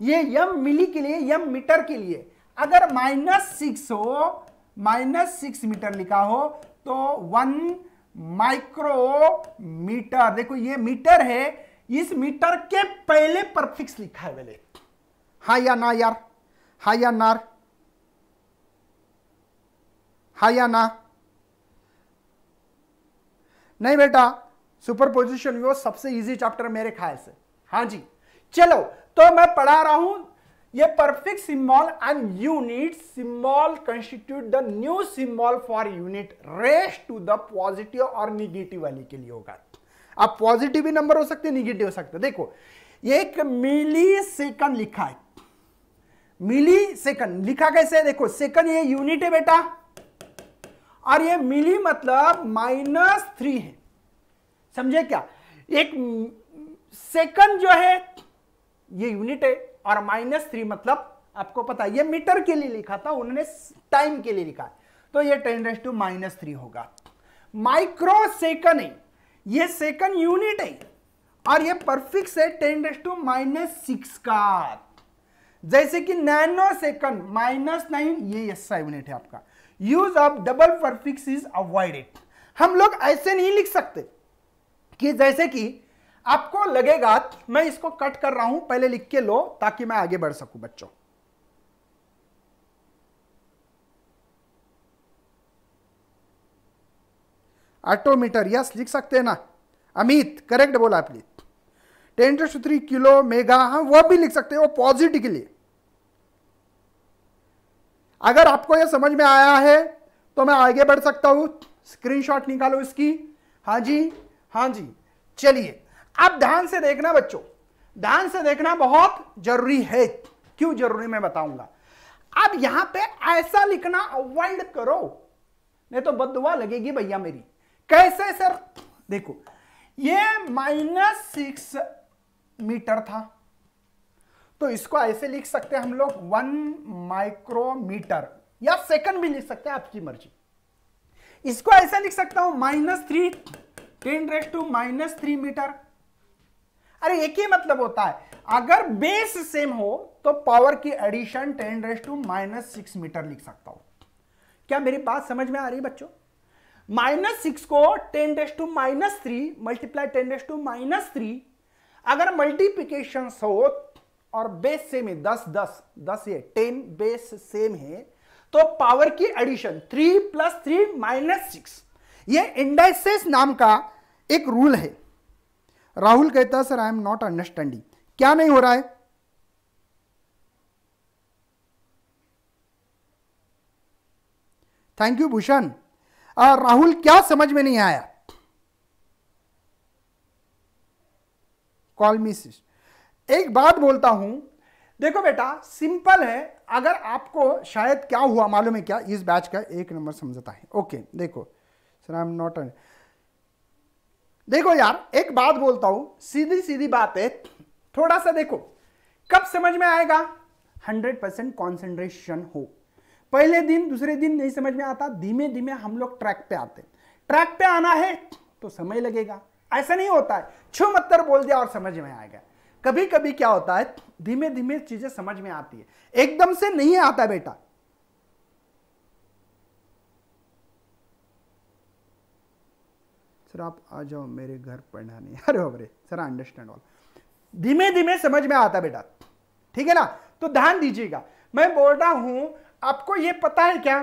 ये यम मिली के लिए यम मीटर के लिए अगर माइनस सिक्स हो माइनस सिक्स मीटर लिखा हो तो वन माइक्रोमीटर देखो ये मीटर है इस मीटर के पहले परफिक्स लिखा है मैंने हा या ना यार हा या नार हा या ना नहीं बेटा सुपर पोजिशन वो सबसे इजी चैप्टर मेरे ख्याल से हाँ जी चलो तो मैं पढ़ा रहा हूं ये perfect symbol and unit symbol constitute the new symbol for unit raise to the positive और निगेटिव वाली के लिए होगा आप पॉजिटिव भी नंबर हो सकते निगेटिव हो सकते देखो एक मिली सेकंड लिखा है मिली सेकंड लिखा कैसे है देखो सेकंड ये यूनिट है बेटा और ये मिली मतलब माइनस थ्री है समझे क्या एक सेकंड जो है ये यूनिट है और माइनस थ्री मतलब आपको पता ये मीटर के लिए लिखा था उन्होंने टाइम के लिए लिखा तो ये ten raise to minus three होगा माइक्रो सेकंड है ये सेकंड यूनिट है और ये परफिक्स है ten raise to minus six का जैसे कि नैनो सेकंड माइनस नाइन ये ऐसा यूनिट है आपका use of double prefix is avoided हम लोग ऐसे नहीं लिख सकते कि जैसे कि आपको लगेगा मैं इसको कट कर रहा हूं पहले लिख के लो ताकि मैं आगे बढ़ सकूं बच्चों ऑटोमीटर यस लिख सकते हैं ना अमित करेक्ट बोला आप ten to three kilo mega हाँ वह भी लिख सकते वो पॉजिटिव के लिए अगर आपको यह समझ में आया है तो मैं आगे बढ़ सकता हूं स्क्रीनशॉट निकालो इसकी हाँ जी हाँ जी चलिए अब ध्यान से देखना बच्चों ध्यान से देखना बहुत जरूरी है क्यों जरूरी मैं बताऊंगा अब यहां पे ऐसा लिखना अवॉइड करो नहीं तो बदुआ लगेगी भैया मेरी कैसे सर देखो ये माइनस सिक्स मीटर था तो इसको ऐसे लिख सकते हैं हम लोग वन माइक्रोमीटर या सेकंड भी लिख सकते हैं आपकी मर्जी इसको ऐसे लिख सकता हूं minus three ten raise to minus three meter अरे एक ही मतलब होता है अगर बेस सेम हो तो पावर की addition ten raise to minus six meter लिख सकता हूं क्या मेरी बात समझ में आ रही है बच्चों माइनस सिक्स को ten raise to minus three multiply ten raise to minus three अगर मल्टीप्लीकेशन हो और बेस सेम है दस दस दस ये टेन बेस सेम है तो पावर की addition three plus three minus six ये इंडाइसेस नाम का एक रूल है राहुल कहता है sir I am not understanding क्या नहीं हो रहा है थैंक यू भूषण राहुल क्या समझ में नहीं आया कॉल मी एक बात बोलता हूं देखो बेटा सिंपल है अगर आपको शायद क्या हुआ मालूम है क्या इस बैच का एक नंबर समझता है ओके देखो sir I am not under देखो यार एक बात बोलता हूं सीधी सीधी बात है थोड़ा सा देखो कब समझ में आएगा 100 परसेंट कॉन्सेंट्रेशन हो पहले दिन दूसरे दिन नहीं समझ में आता धीमे धीमे हम लोग ट्रैक पे आते ट्रैक पे आना है तो समय लगेगा ऐसा नहीं होता है छो मत्तर बोल दिया और समझ में आएगा कभी कभी क्या होता है धीमे धीमे चीजें समझ में आती है एकदम से नहीं आता बेटा सर आप आ जाओ मेरे घर पढ़ाने अरे बाबरे सर अंडरस्टैंड ऑल धीमे धीमे समझ में आता बेटा ठीक है ना तो ध्यान दीजिएगा मैं बोल रहा हूं आपको ये पता है क्या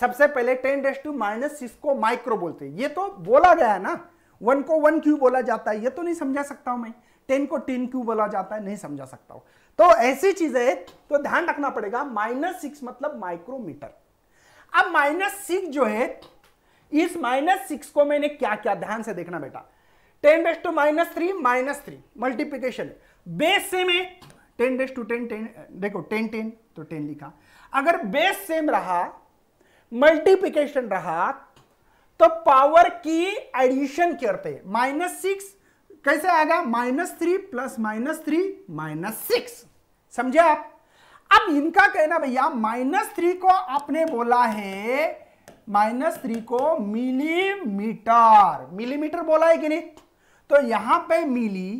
सबसे पहले ten raise to minus six को माइक्रो बोलते हैं ये तो बोला गया है ना वन को वन क्यू बोला जाता है ये तो नहीं समझा सकता हूं मैं टेन को टेन क्यू बोला जाता है नहीं समझा सकता हूं तो ऐसी चीजें तो ध्यान रखना पड़ेगा माइनस सिक्स मतलब माइक्रोमीटर अब माइनस सिक्स जो है इस माइनस सिक्स को मैंने क्या क्या ध्यान से देखना बेटा ten raise to minus three minus three multiplication base same है ten raise to ten ten देखो टेन टेन तो टेन लिखा अगर बेस सेम रहा मल्टीप्लीकेशन रहा तो पावर की एडिशन करते माइनस सिक्स कैसे आएगा minus three plus minus three minus six समझे आप अब इनका कहना भैया माइनस थ्री को आपने बोला है माइनस थ्री को मिलीमीटर मिलीमीटर बोला है कि नहीं तो यहां पे मिली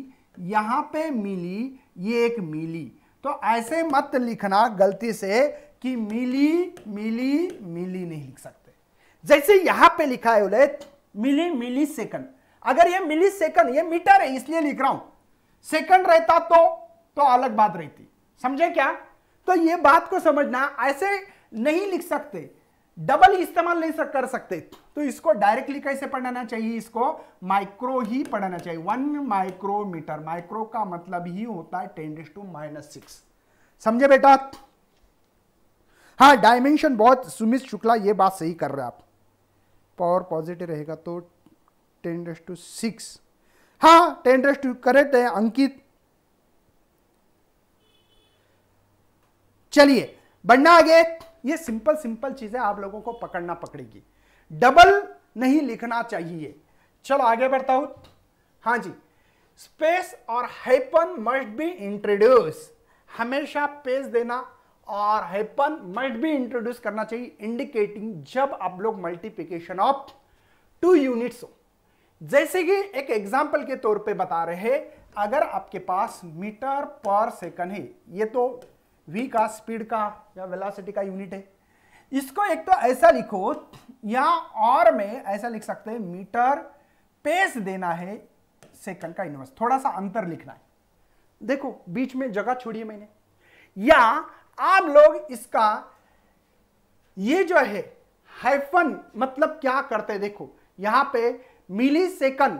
यहां पे मिली ये एक मिली तो ऐसे मत लिखना गलती से कि मिली मिली मिली नहीं लिख सकते जैसे यहां पे लिखा है बोले मिली मिली सेकंड अगर ये मिली सेकंड ये मीटर है इसलिए लिख रहा हूं सेकंड रहता तो तो अलग बात रहती समझे क्या तो ये बात को समझना ऐसे नहीं लिख सकते डबल इस्तेमाल नहीं सक, कर सकते तो इसको डायरेक्टली कैसे पढ़ाना चाहिए इसको माइक्रो ही पढ़ाना चाहिए वन माइक्रोमीटर माइक्रो का मतलब ही होता है टेन टू माइनस सिक्स समझे बेटा हाँ डायमेंशन बहुत सुमित शुक्ला ये बात सही कर रहे हैं आप पावर पॉजिटिव रहेगा तो टेन टू सिक्स हाँ टेन टू करेक्ट है अंकित चलिए बढ़ना आगे ये सिंपल सिंपल चीज़ें आप लोगों को पकड़ना पकड़ेगी डबल नहीं लिखना चाहिए चलो आगे बढ़ता हूं हाँ जी स्पेस और हाइपन मस्ट बी इंट्रोड्यूस हमेशा पेस देना और हाइपन मस्ट बी इंट्रोड्यूस करना चाहिए इंडिकेटिंग जब आप लोग मल्टीप्लीकेशन ऑफ टू यूनिट्स हो जैसे कि एक एग्जाम्पल के तौर पे बता रहे अगर आपके पास मीटर पर सेकंड है ये तो वी का स्पीड का या वेलासिटी का यूनिट है इसको एक तो ऐसा लिखो या और में ऐसा लिख सकते हैं मीटर पेस देना है सेकंड का इनवर्स थोड़ा सा अंतर लिखना है देखो बीच में जगह छोड़िए मैंने या आप लोग इसका ये जो है हाइफन मतलब क्या करते हैं देखो यहां पे मिली सेकंड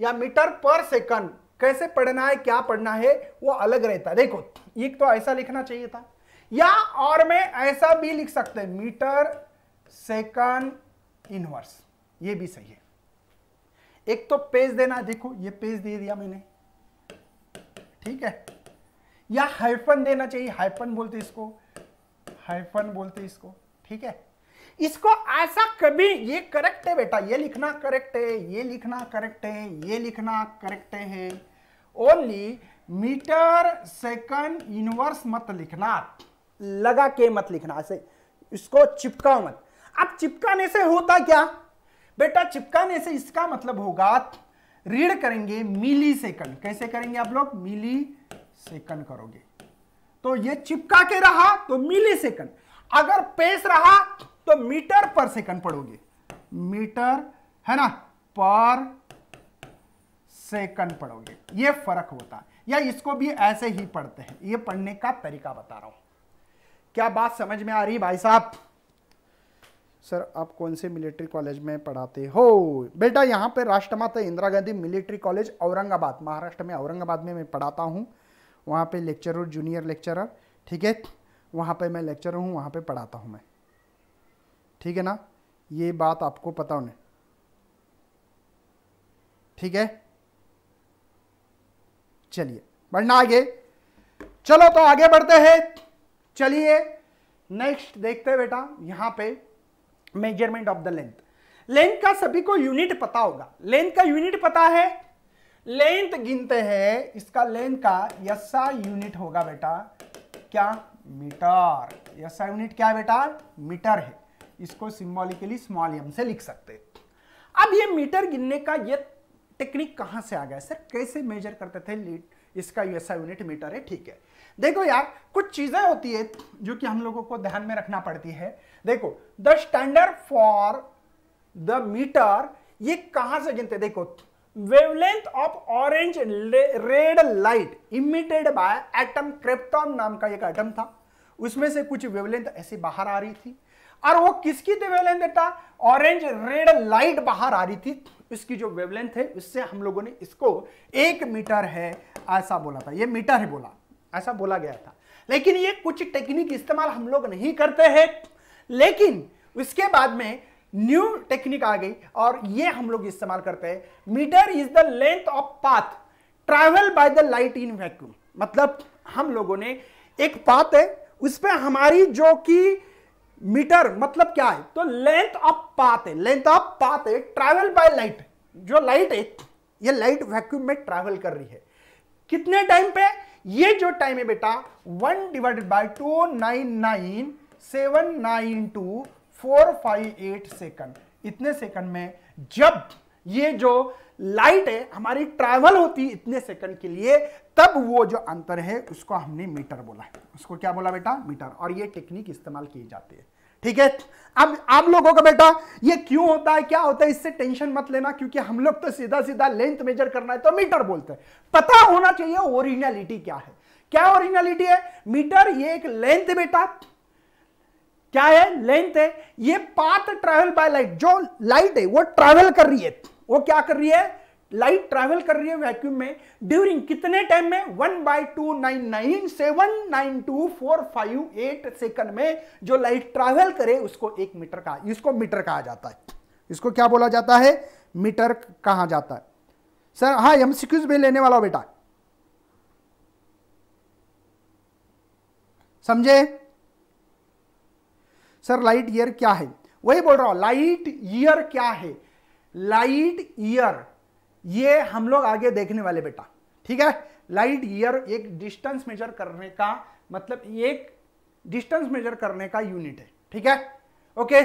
या मीटर पर सेकंड कैसे पढ़ना है क्या पढ़ना है वो अलग रहता है देखो एक तो ऐसा लिखना चाहिए था या और मैं ऐसा भी लिख सकते हैं मीटर सेकंड इनवर्स ये भी सही है एक तो पेज देना देखो ये पेज दे दिया मैंने ठीक है या हाइफन देना चाहिए हाइफन बोलते इसको हाइफन बोलते इसको ठीक है इसको ऐसा कभी ये करेक्ट है बेटा ये लिखना करेक्ट है ये लिखना करेक्ट है ये लिखना करेक्ट है ओनली मीटर सेकंड इनवर्स मत लिखना लगा के मत लिखना ऐसे इसको चिपकाओ मत अब चिपकाने से होता क्या बेटा चिपकाने से इसका मतलब होगा रीड करेंगे मिली सेकंड कैसे करेंगे आप लोग मिली सेकंड करोगे तो ये चिपका के रहा तो मिली सेकंड अगर पेस रहा तो मीटर पर सेकंड पढ़ोगे मीटर है ना पर सेकंड पढ़ोगे ये फर्क होता है या इसको भी ऐसे ही पढ़ते हैं ये पढ़ने का तरीका बता रहा हूं क्या बात समझ में आ रही भाई साहब सर आप कौन से मिलिट्री कॉलेज में पढ़ाते हो बेटा यहाँ पे राष्ट्रमाता इंदिरा गांधी मिलिट्री कॉलेज औरंगाबाद महाराष्ट्र में औरंगाबाद में मैं पढ़ाता हूँ वहाँ पे लेक्चरर जूनियर लेक्चरर ठीक है वहाँ पे मैं लेक्चरर हूँ वहाँ पे पढ़ाता हूँ मैं ठीक है ना ये बात आपको पता होने ठीक है चलिए बढ़ना आगे चलो तो आगे बढ़ते हैं चलिए नेक्स्ट देखते हैं बेटा यहां पे measurement of the length length का सभी को यूनिट पता होगा लेंथ का यूनिट पता है लेंथ गिनते हैं इसका लेंथ का यसा यूनिट होगा बेटा क्या मीटर यसा यूनिट क्या है बेटा मीटर है इसको सिंबॉलिकली स्मॉल एम से लिख सकते हैं अब ये मीटर गिनने का ये टेक्निक कहाँ से आ गया सर कैसे मेजर करते थे लीड इसका यूएसआ यूनिट मीटर है ठीक है देखो यार कुछ चीज़ें होती है जो कि हम लोगों को ध्यान में रखना पड़ती है देखो the standard for the metre ये कहाँ से गिनते देखो wavelength of orange red light emitted by atom krypton नाम का एक एटम था उसमें से कुछ वेवलेंथ ऐसी बाहर आ रही थी और वो किसकी वेवलेंथ था ऑरेंज रेड लाइट बाहर आ रही थी उसकी जो वेवलेंथ है उससे हम लोगों ने इसको एक मीटर है ऐसा बोला था ये मीटर है बोला ऐसा बोला गया था लेकिन ये कुछ टेक्निक इस्तेमाल हम लोग नहीं करते हैं लेकिन उसके बाद में न्यू टेक्निक आ गई और ये हम लोग इस्तेमाल करते हैं metre is the length of path travel by the light in vacuum मतलब हम लोगों ने एक पाथ है उस पर हमारी जो कि मीटर मतलब क्या है तो लेंथ ऑफ पाथ है लेंथ ऑफ पाथ है ट्रैवल बाय लाइट जो लाइट है ये लाइट वैक्यूम में ट्रैवल कर रही है कितने टाइम पे ये जो टाइम है बेटा one divided by two nine nine seven nine two four five eight second इतने सेकंड में जब ये जो लाइट है हमारी ट्रैवल होती इतने सेकंड के लिए तब वो जो अंतर है उसको हमने मीटर बोला है उसको क्या बोला बेटा मीटर और ये टेक्निक इस्तेमाल की जाती है ठीक है अब आप लोगों का बेटा ये क्यों होता है क्या होता है इससे टेंशन मत लेना क्योंकि हम लोग तो सीधा सीधा लेंथ मेजर करना है तो मीटर बोलते हैं पता होना चाहिए ओरिजिनलिटी क्या है क्या ओरिजिनलिटी है मीटर ये एक लेंथ बेटा क्या है लेंथ है ये पाथ ट्रेवल बाय लाइट जो लाइट है वो ट्रैवल कर रही है वो क्या कर रही है लाइट ट्रैवल कर रही है वैक्यूम में ड्यूरिंग कितने टाइम में one by two nine nine seven nine two four five eight second में जो लाइट ट्रैवल करे उसको एक मीटर कहा इसको मीटर कहा जाता है इसको क्या बोला जाता है मीटर कहा जाता है सर हाँ एम सिक्यूज भी लेने वाला बेटा समझे सर लाइट ईयर क्या है वही बोल रहा हूं लाइट ईयर क्या है लाइट ईयर ये हम लोग आगे देखने वाले बेटा ठीक है लाइट ईयर एक डिस्टेंस मेजर करने का मतलब एक डिस्टेंस मेजर करने का यूनिट है ठीक है ओके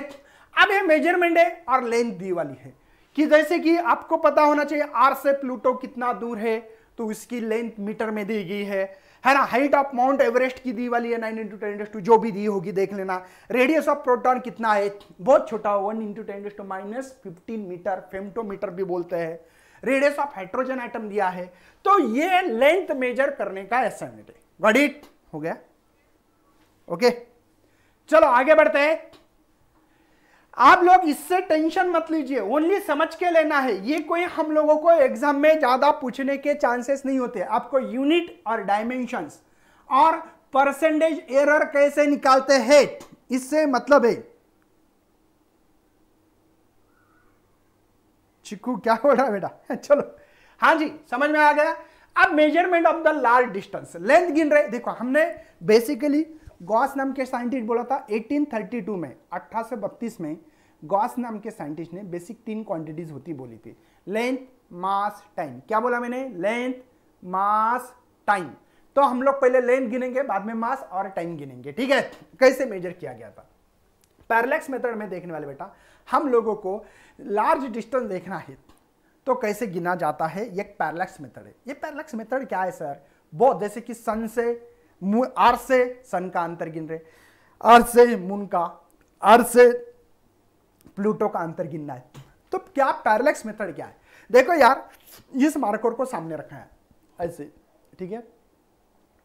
अब ये मेजरमेंट है और लेंथ दी वाली है कि जैसे कि आपको पता होना चाहिए आर से प्लूटो कितना दूर है तो उसकी लेंथ मीटर में दी गई है है ना हाइट ऑफ माउंट एवरेस्ट की दी वाली है नाइन इंटू टेन इंडस्ट जो भी दी होगी देख लेना रेडियस ऑफ प्रोटॉन कितना है बहुत छोटा वन इंटू टेन इंडस्ट माइनस फिफ्टीन मीटर फेमटोमीटर भी बोलते हैं रेडियस ऑफ हाइड्रोजन आइटम दिया है तो ये लेंथ मेजर करने का असाइनमेंट है गॉट हो गया ओके चलो आगे बढ़ते हैं आप लोग इससे टेंशन मत लीजिए ओनली समझ के लेना है ये कोई हम लोगों को एग्जाम में ज़्यादा पूछने के चांसेस नहीं होते आपको यूनिट और डायमेंशन और परसेंटेज एरर कैसे निकालते हैं इससे मतलब है चिकू क्या हो रहा है बेटा चलो हाँ जी समझ में आ गया अब measurement of the large distance length गिन रहे देखो हमने बेसिकली गॉस नाम के साइंटिस्ट बोला था 1832 में अट्ठारह में गॉस नाम के साइंटिस्ट ने बेसिक तीन क्वांटिटीज होती बोली थी लेंथ मास टाइम क्या बोला मैंने लेंथ मास टाइम तो हम लोग पहले लेंथ गिनेंगे बाद में मास और टाइम गिनेंगे ठीक है कैसे मेजर किया गया था पैरलैक्स मेथड में देखने वाले बेटा हम लोगों को लार्ज डिस्टेंस देखना है तो कैसे गिना जाता है ये पैरलैक्स मेथड है ये पैरलैक्स मेथड क्या है सर बहुत जैसे कि सन से आर से सन का अंतर गिन रहे अर्थ से मून का अर्थ से प्लूटो का अंतर गिनना है तो क्या पैरलेक्स मेथड क्या है देखो यार इस मार्कर को सामने रखा है ऐसे ठीक है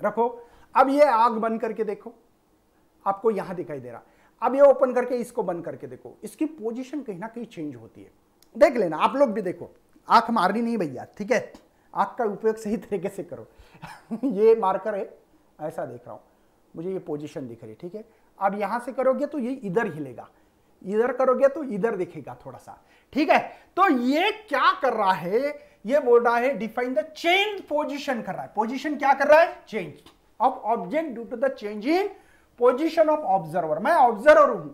रखो अब ये आग बंद करके देखो आपको यहां दिखाई दे रहा अब ये ओपन करके इसको बंद करके देखो इसकी पोजीशन कहीं ना कहीं चेंज होती है देख लेना आप लोग भी देखो आंख मारनी नहीं भैया ठीक है आंख का उपयोग सही तरीके से करो ये मार्कर है ऐसा देख रहा हूँ मुझे ये पोजिशन दिख रही है ठीक है अब यहाँ से करोगे तो ये इधर हिलेगा इधर करोगे तो इधर दिखेगा थोड़ा सा ठीक है तो ये क्या कर रहा है ये बोल रहा है डिफाइन द चेंज पोजिशन कर रहा है पोजिशन क्या कर रहा है change of object due to the change in position of observer मैं ऑब्जर्वर हूं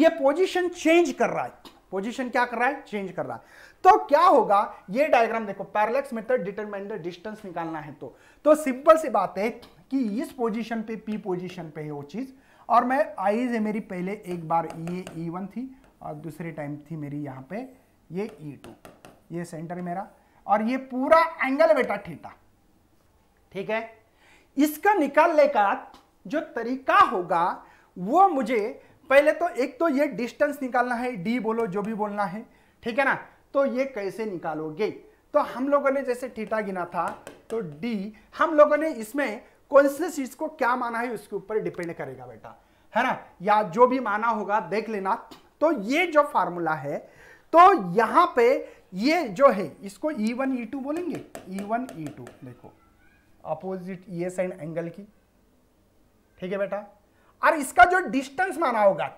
ये पोजिशन चेंज कर रहा है पोजिशन क्या कर रहा है चेंज कर रहा है तो क्या होगा ये डायग्राम देखो parallax method determine the distance निकालना है तो तो सिंपल सी बात है कि इस पोजीशन पे पी पोजीशन पे है वो चीज़ और मैं आईज है मेरी पहले एक बार ये ई e वन थी और दूसरे टाइम थी मेरी यहाँ पे ये ई e टू ये सेंटर मेरा और ये पूरा एंगल बेटा थीटा ठीक है इसका निकालने का जो तरीका होगा वो मुझे पहले तो एक तो ये डिस्टेंस निकालना है डी बोलो जो भी बोलना है ठीक है ना तो ये कैसे निकालोगे तो हम लोगों ने जैसे थीटा गिना था तो डी हम लोगों ने इसमें कॉन्सियस चीज को क्या माना है उसके ऊपर डिपेंड करेगा बेटा है ना या जो भी माना होगा देख लेना तो ये जो फार्मूला है तो यहां पे ये जो है इसको ई वन ई टू बोलेंगे ई वन ई टू देखो अपोजिट ये साइन एंगल की ठीक है बेटा और इसका जो डिस्टेंस माना होगा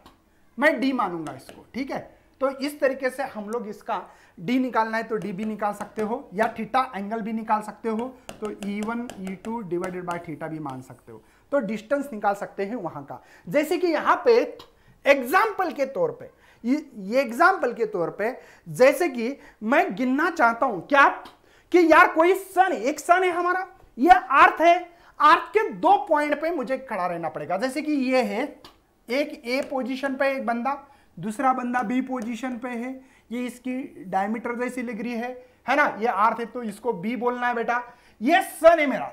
मैं डी मानूंगा इसको ठीक है तो इस तरीके से हम लोग इसका डी निकालना है तो डी भी निकाल सकते हो या थीटा एंगल भी निकाल सकते हो तो E one E two divided by theta भी मान सकते हो तो डिस्टेंस निकाल सकते हैं वहां का जैसे कि यहाँ पे एग्जाम्पल के तौर पे ये एग्जाम्पल के तौर पे जैसे कि मैं गिनना चाहता हूं क्या कि यार कोई सन एक सन है हमारा ये अर्थ है अर्थ के दो पॉइंट पे मुझे खड़ा रहना पड़ेगा जैसे कि ये है एक ए पोजीशन पे एक बंदा दूसरा बंदा बी पोजीशन पे है ये इसकी डायमीटर जैसी डिग्री है है ना ये आर्थ है तो इसको बी बोलना है बेटा ये सन है मेरा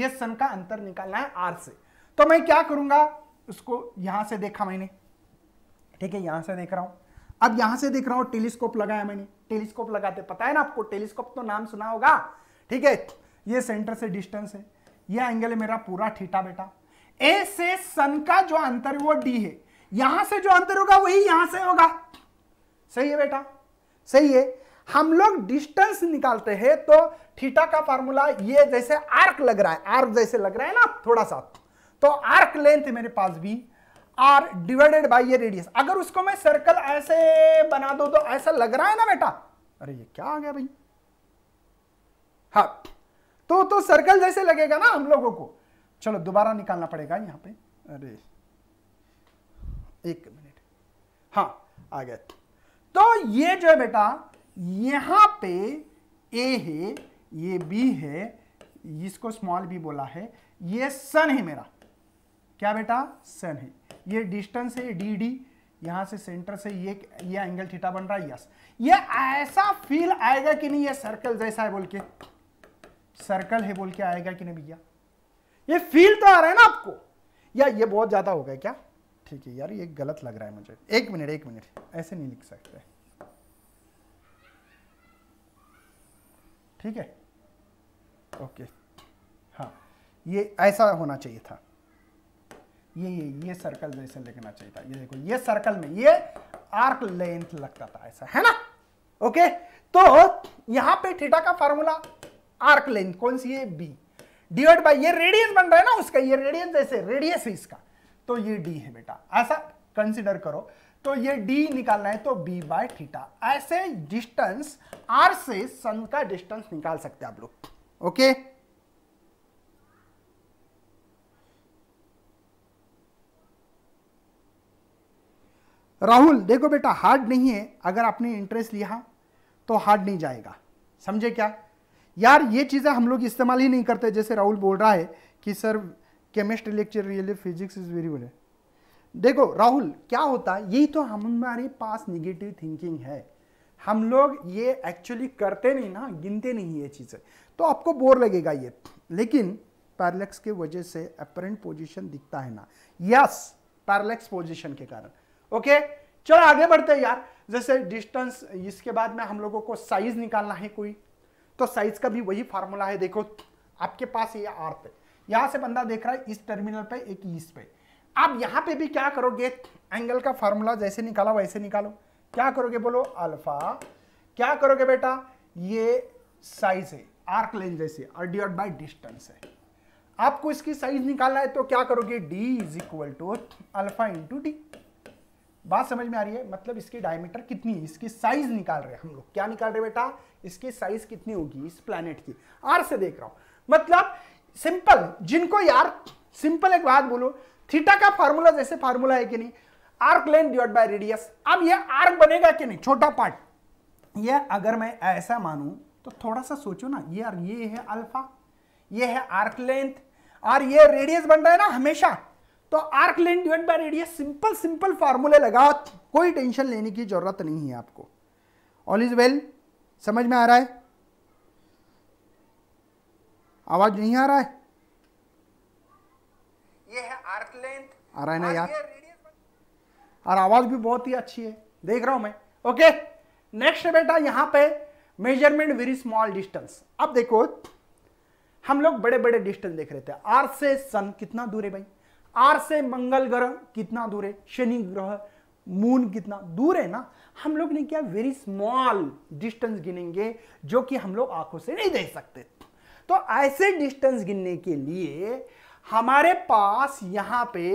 ये सन का अंतर निकालना है आर से तो मैं क्या करूंगा उसको यहां से देखा मैंने ठीक है यहां से देख रहा हूं अब यहां से देख रहा हूं टेलीस्कोप लगाया मैंने टेलीस्कोप लगाते पता है ना आपको टेलीस्कोप तो नाम सुना होगा ठीक है ये सेंटर से डिस्टेंस है ये एंगल है मेरा पूरा ठीटा बेटा ए से सन का जो अंतर है वो डी है यहां से जो अंतर होगा वही यहां से होगा सही है बेटा सही है हम लोग डिस्टेंस निकालते हैं तो थीटा का फार्मूला ये जैसे आर्क लग रहा है आर्क जैसे लग रहा है ना थोड़ा सा तो आर्क लेंथ मेरे पास भी आर डिवाइडेड बाई ये रेडियस अगर उसको मैं सर्कल ऐसे बना दो तो ऐसा लग रहा है ना बेटा अरे ये क्या आ गया भाई हाँ तो तो सर्कल जैसे लगेगा ना हम लोगों को चलो दोबारा निकालना पड़ेगा यहां पे अरे एक मिनट हाँ आ गया तो ये जो है बेटा यहां पे ए है ये बी है इसको स्मॉल बी बोला है ये सन है मेरा क्या बेटा सन है ये डिस्टेंस है डी डी यहां से सेंटर से ये ये एंगल थीटा बन रहा है यस ये ऐसा फील आएगा कि नहीं ये सर्कल जैसा है बोल के सर्कल है बोल के आएगा कि नहीं भैया ये फील तो आ रहा है ना आपको या ये बहुत ज़्यादा हो गया क्या ठीक है यार ये गलत लग रहा है मुझे एक मिनट एक मिनट ऐसे नहीं लिख सकते ठीक है ओके हाँ ये ऐसा होना चाहिए था ये ये ये सर्कल जैसे लिखना चाहिए था ये देखो ये सर्कल में ये आर्क लेंथ लगता था ऐसा है ना ओके तो यहां पे थीटा का फार्मूला आर्क लेंथ कौन सी है बी डिवाइड बाय ये रेडियस बन रहा है ना उसका ये रेडियस जैसे रेडियस है इसका तो ये डी है बेटा ऐसा कंसिडर करो तो ये डी निकालना है तो बी बाय थीटा ऐसे डिस्टेंस आर से सन का डिस्टेंस निकाल सकते आप लोग ओके राहुल देखो बेटा हार्ड नहीं है अगर आपने इंटरेस्ट लिया तो हार्ड नहीं जाएगा समझे क्या यार ये चीज़ें हम लोग इस्तेमाल ही नहीं करते जैसे राहुल बोल रहा है कि sir chemistry lecture really physics is very good देखो राहुल क्या होता है यही तो हमारे पास निगेटिव थिंकिंग है हम लोग ये एक्चुअली करते नहीं ना गिनते नहीं ये चीज़ें तो आपको बोर लगेगा ये लेकिन पैरलेक्स के वजह से अपरेंट पोजिशन दिखता है ना यस पैरलेक्स पोजिशन के कारण ओके चलो आगे बढ़ते हैं यार जैसे डिस्टेंस इसके बाद में हम लोगों को साइज निकालना है कोई तो साइज का भी वही फार्मूला है देखो आपके पास ये आर्थ है यहां से बंदा देख रहा है इस टर्मिनल पे इक्कीस पे आप यहां पे भी क्या करोगे एंगल का फॉर्मूला जैसे निकाला वैसे निकालो क्या करोगे बोलो अल्फा क्या करोगे बेटा ये साइज है आर्क लेंथ जैसे डिवाइड बाय डिस्टेंस है आपको इसकी साइज निकालना है तो क्या करोगे D is equal to alpha into D बात समझ में आ रही है मतलब इसकी डायमीटर कितनी है इसकी साइज निकाल रहे हैं हम लोग क्या निकाल रहे बेटा इसकी साइज कितनी होगी इस प्लैनेट की आर से देख रहा हूं मतलब सिंपल जिनको यार सिंपल एक बात बोलो थीटा का फार्मूला जैसे फार्मूला है कि नहीं arc length divide by radius अब ये आर्क बनेगा कि नहीं छोटा पार्ट ये अगर मैं ऐसा मानू तो थोड़ा सा सोचो ना ये यार ये है अल्फा ये है आर्क लेंथ और ये रेडियस बन रहा है ना हमेशा तो arc length divide by radius simple simple फार्मूले लगाओ कोई टेंशन लेने की जरूरत नहीं है आपको ऑल इज वेल समझ में आ रहा है आवाज नहीं आ रहा है ये है आर्क लेंथ आ रहा है ना यार और आवाज भी बहुत ही अच्छी है देख रहा हूं मैं ओके नेक्स्ट बेटा यहां पे मेजरमेंट वेरी स्मॉल डिस्टेंस अब देखो हम लोग बड़े बड़े डिस्टेंस देख रहे थे आर से सन कितना दूर है भाई आर से मंगल ग्रह कितना दूर है शनि ग्रह मून कितना दूर है ना हम लोग ने क्या वेरी स्मॉल डिस्टेंस गिनेंगे जो कि हम लोग आंखों से नहीं देख सकते तो ऐसे डिस्टेंस गिनने के लिए हमारे पास यहां पे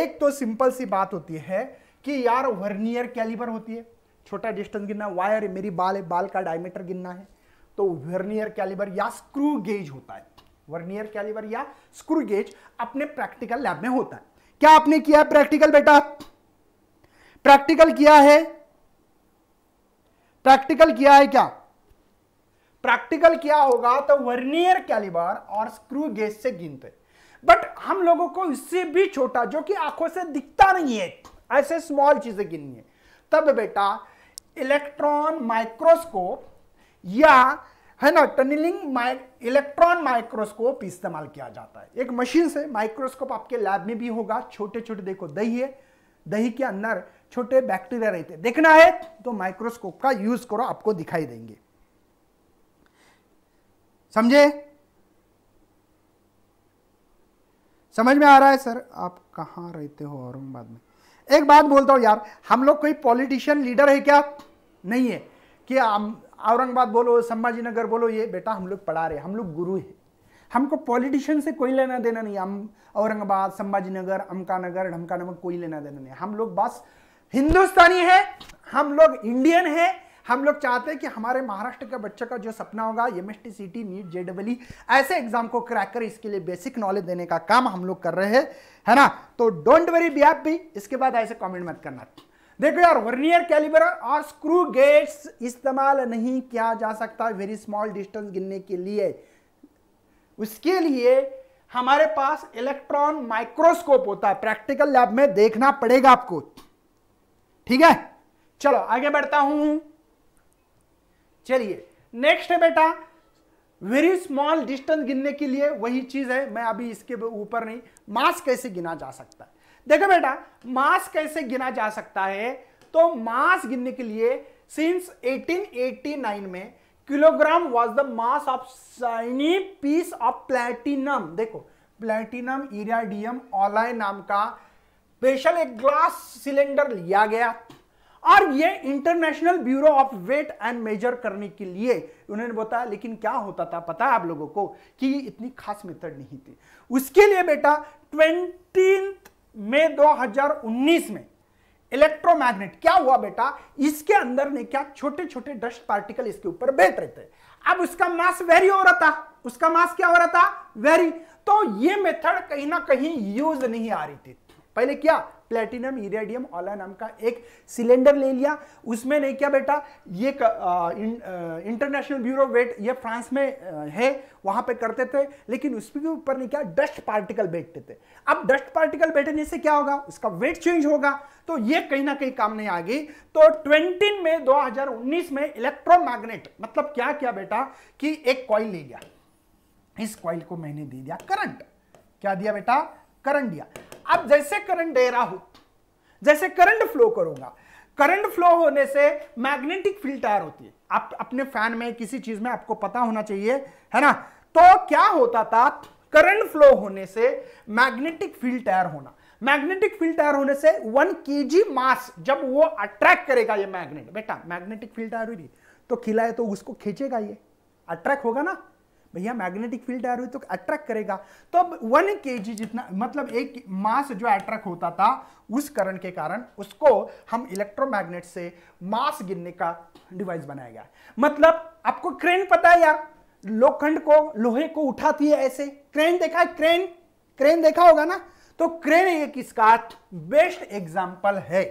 एक तो सिंपल सी बात होती है कि यार वर्नियर कैलिपर होती है छोटा डिस्टेंस गिनना वायर मेरी बाल है बाल का डायमीटर गिनना है तो वर्नियर कैलिबर या स्क्रू गेज होता है वर्नियर कैलिबर या स्क्रू गेज अपने प्रैक्टिकल लैब में होता है क्या आपने किया है प्रैक्टिकल बेटा प्रैक्टिकल किया है प्रैक्टिकल किया है क्या प्रैक्टिकल क्या होगा तो वर्नियर कैलिबर और स्क्रू गेज से गिनते बट हम लोगों को इससे भी छोटा जो कि आंखों से दिखता नहीं है ऐसे स्मॉल चीजें गिननी है तब बेटा इलेक्ट्रॉन माइक्रोस्कोप या है ना टनलिंग इलेक्ट्रॉन माइक्रोस्कोप इस्तेमाल किया जाता है एक मशीन से माइक्रोस्कोप आपके लैब में भी होगा छोटे छोटे देखो दही है दही के अंदर छोटे बैक्टीरिया रहते देखना है तो माइक्रोस्कोप का यूज करो आपको दिखाई देंगे समझे समझ में आ रहा है सर आप कहां रहते हो औरंगाबाद में एक बात बोलता हूँ यार हम लोग कोई पॉलिटिशियन लीडर है क्या नहीं है कि औरंगाबाद बोलो संभाजीनगर बोलो ये बेटा हम लोग पढ़ा रहे हम लोग गुरु हैं हमको पॉलिटिशियन से कोई लेना देना नहीं हम औरंगाबाद संभाजीनगर अमका नगर ढमका नगर कोई लेना देना नहीं हम लोग बस हिंदुस्तानी है हम लोग इंडियन है हम लोग चाहते हैं कि हमारे महाराष्ट्र के बच्चों का जो सपना होगा M S T C T NEET जेडबली ऐसे एग्जाम को क्रैक कर इसके लिए बेसिक नॉलेज देने का काम हम लोग कर रहे हैं है ना तो डोंट वरी बी आप भी इसके बाद ऐसे कॉमेंट मत करना देखो यार वर्नियर कैलिबर और स्क्रू गेट्स इस्तेमाल नहीं किया जा सकता वेरी स्मॉल डिस्टेंस गिनने के लिए उसके लिए हमारे पास इलेक्ट्रॉन माइक्रोस्कोप होता है प्रैक्टिकल लैब में देखना पड़ेगा आपको ठीक है चलो आगे बढ़ता हूं चलिए नेक्स्ट है बेटा वेरी स्मॉल डिस्टेंस गिनने के लिए वही चीज है मैं अभी इसके ऊपर नहीं मास कैसे गिना जा सकता है देखो बेटा मास कैसे गिना जा सकता है तो मास गिनने के लिए सिंस 1889 में kilogram was the mass of shiny piece of platinum देखो प्लेटिनम इराडियम ऑलाय नाम का स्पेशल एक ग्लास सिलेंडर लिया गया और ये International Bureau of Weight and measure करने के लिए उन्होंने बताया लेकिन क्या होता था पता है आप लोगों को कि इतनी खास मेथड नहीं थी उसके लिए बेटा ट्वेंटी मई 2019 में इलेक्ट्रोमैग्नेट क्या हुआ बेटा इसके अंदर ने क्या छोटे छोटे डस्ट पार्टिकल इसके ऊपर बैठ रहे थे अब उसका मास वेरी हो रहा था उसका मास क्या हो रहा था वेरी तो ये मेथड कहीं ना कहीं यूज नहीं आ रही थी पहले क्या प्लेटिनम इरेडियम ऑला नाम का एक सिलेंडर ले लिया उसमें नहीं क्या बेटा ये इंटरनेशनल ब्यूरो वेट ये फ्रांस में है वहां पे करते थे लेकिन उसके ऊपर नहीं क्या डस्ट पार्टिकल बैठते थे अब डस्ट पार्टिकल बैठने से क्या होगा उसका वेट चेंज होगा तो ये कहीं ना कहीं काम नहीं आ गई तो ट्वेंटी में 2019 में इलेक्ट्रोमैग्नेट मतलब क्या क्या बेटा कि एक कॉइल ले गया इस कॉइल को मैंने दे दिया करंट क्या दिया बेटा करंट दिया अब जैसे करंट दे रहा हूं जैसे करंट फ्लो करूंगा करंट फ्लो होने से मैग्नेटिक फील्ड तैयार होती है आप अपने फैन में किसी चीज में आपको पता होना चाहिए है ना तो क्या होता था करंट फ्लो होने से मैग्नेटिक फील्ड तैयार होना मैग्नेटिक फील्ड तैयार होने से वन के मास जब वो अट्रैक्ट करेगा ये मैग्नेट बेटा मैग्नेटिक फील्ड तैयार हुई तो खिलाए तो उसको खींचेगा ये अट्रैक्ट होगा ना भैया मैग्नेटिक फील्ड आ रही तो अट्रैक्ट करेगा तो अब वन के जितना मतलब एक मास जो अट्रैक्ट होता था उस करण के कारण उसको हम इलेक्ट्रोमैग्नेट से मास गिनने का डिवाइस बनाया गया मतलब आपको क्रेन पता है यार लोखंड को लोहे को उठाती है ऐसे क्रेन देखा है क्रेन क्रेन देखा होगा ना तो क्रेन एक इसका बेस्ट एग्जाम्पल है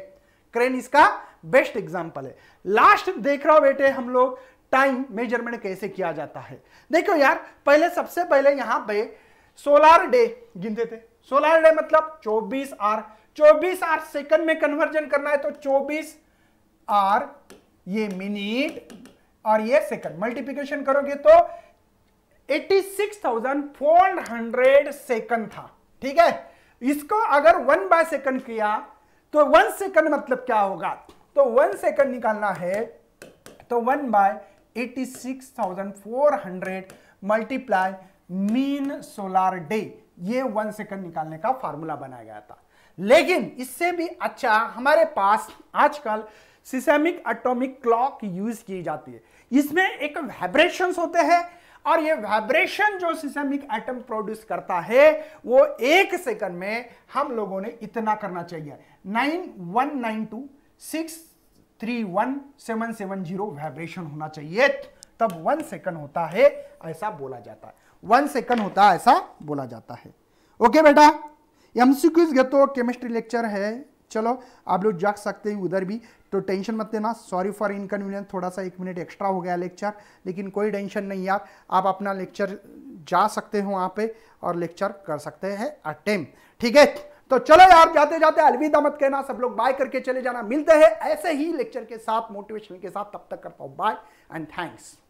क्रेन इसका बेस्ट एग्जाम्पल है लास्ट देख रहा हो बेटे हम लोग टाइम मेजरमेंट कैसे किया जाता है देखो यार पहले सबसे पहले यहां पे सोलार डे गिनते थे सोलार डे मतलब 24 आर 24 आर सेकंड में कन्वर्जन करना है तो 24 आर ये मिनट और ये सेकंड मल्टीप्लिकेशन करोगे तो 86,400 सेकंड था ठीक है इसको अगर वन बाय सेकंड किया तो वन सेकंड मतलब क्या होगा तो वन सेकंड निकालना है तो one by 86,400 multiply mean solar day ये वन सेकंड निकालने का फार्मूला बनाया गया था लेकिन इससे भी अच्छा हमारे पास आजकल सिसेमिक एटॉमिक क्लॉक यूज की जाती है इसमें एक वाइब्रेशन होते हैं और ये वाइब्रेशन जो सिसेमिक एटम प्रोड्यूस करता है वो एक सेकंड में हम लोगों ने इतना करना चाहिए nine one nine two six three one seven seven zero vibration होना चाहिए तब वन सेकंड होता है ऐसा बोला जाता है वन सेकंड होता है ऐसा बोला जाता है ओके बेटा एम सी क्यूज तो केमिस्ट्री लेक्चर है चलो आप लोग जा सकते हैं उधर भी तो टेंशन मत देना सॉरी फॉर इनकन्वीनियंस थोड़ा सा एक मिनट एक्स्ट्रा हो गया लेक्चर लेकिन कोई टेंशन नहीं यार आप अपना लेक्चर जा सकते हो वहाँ पे और लेक्चर कर सकते हैं अटेम्प ठीक है तो चलो यार जाते जाते अलविदा मत कहना सब लोग बाय करके चले जाना मिलते हैं ऐसे ही लेक्चर के साथ मोटिवेशन के साथ तब तक करता हूँ बाय एंड थैंक्स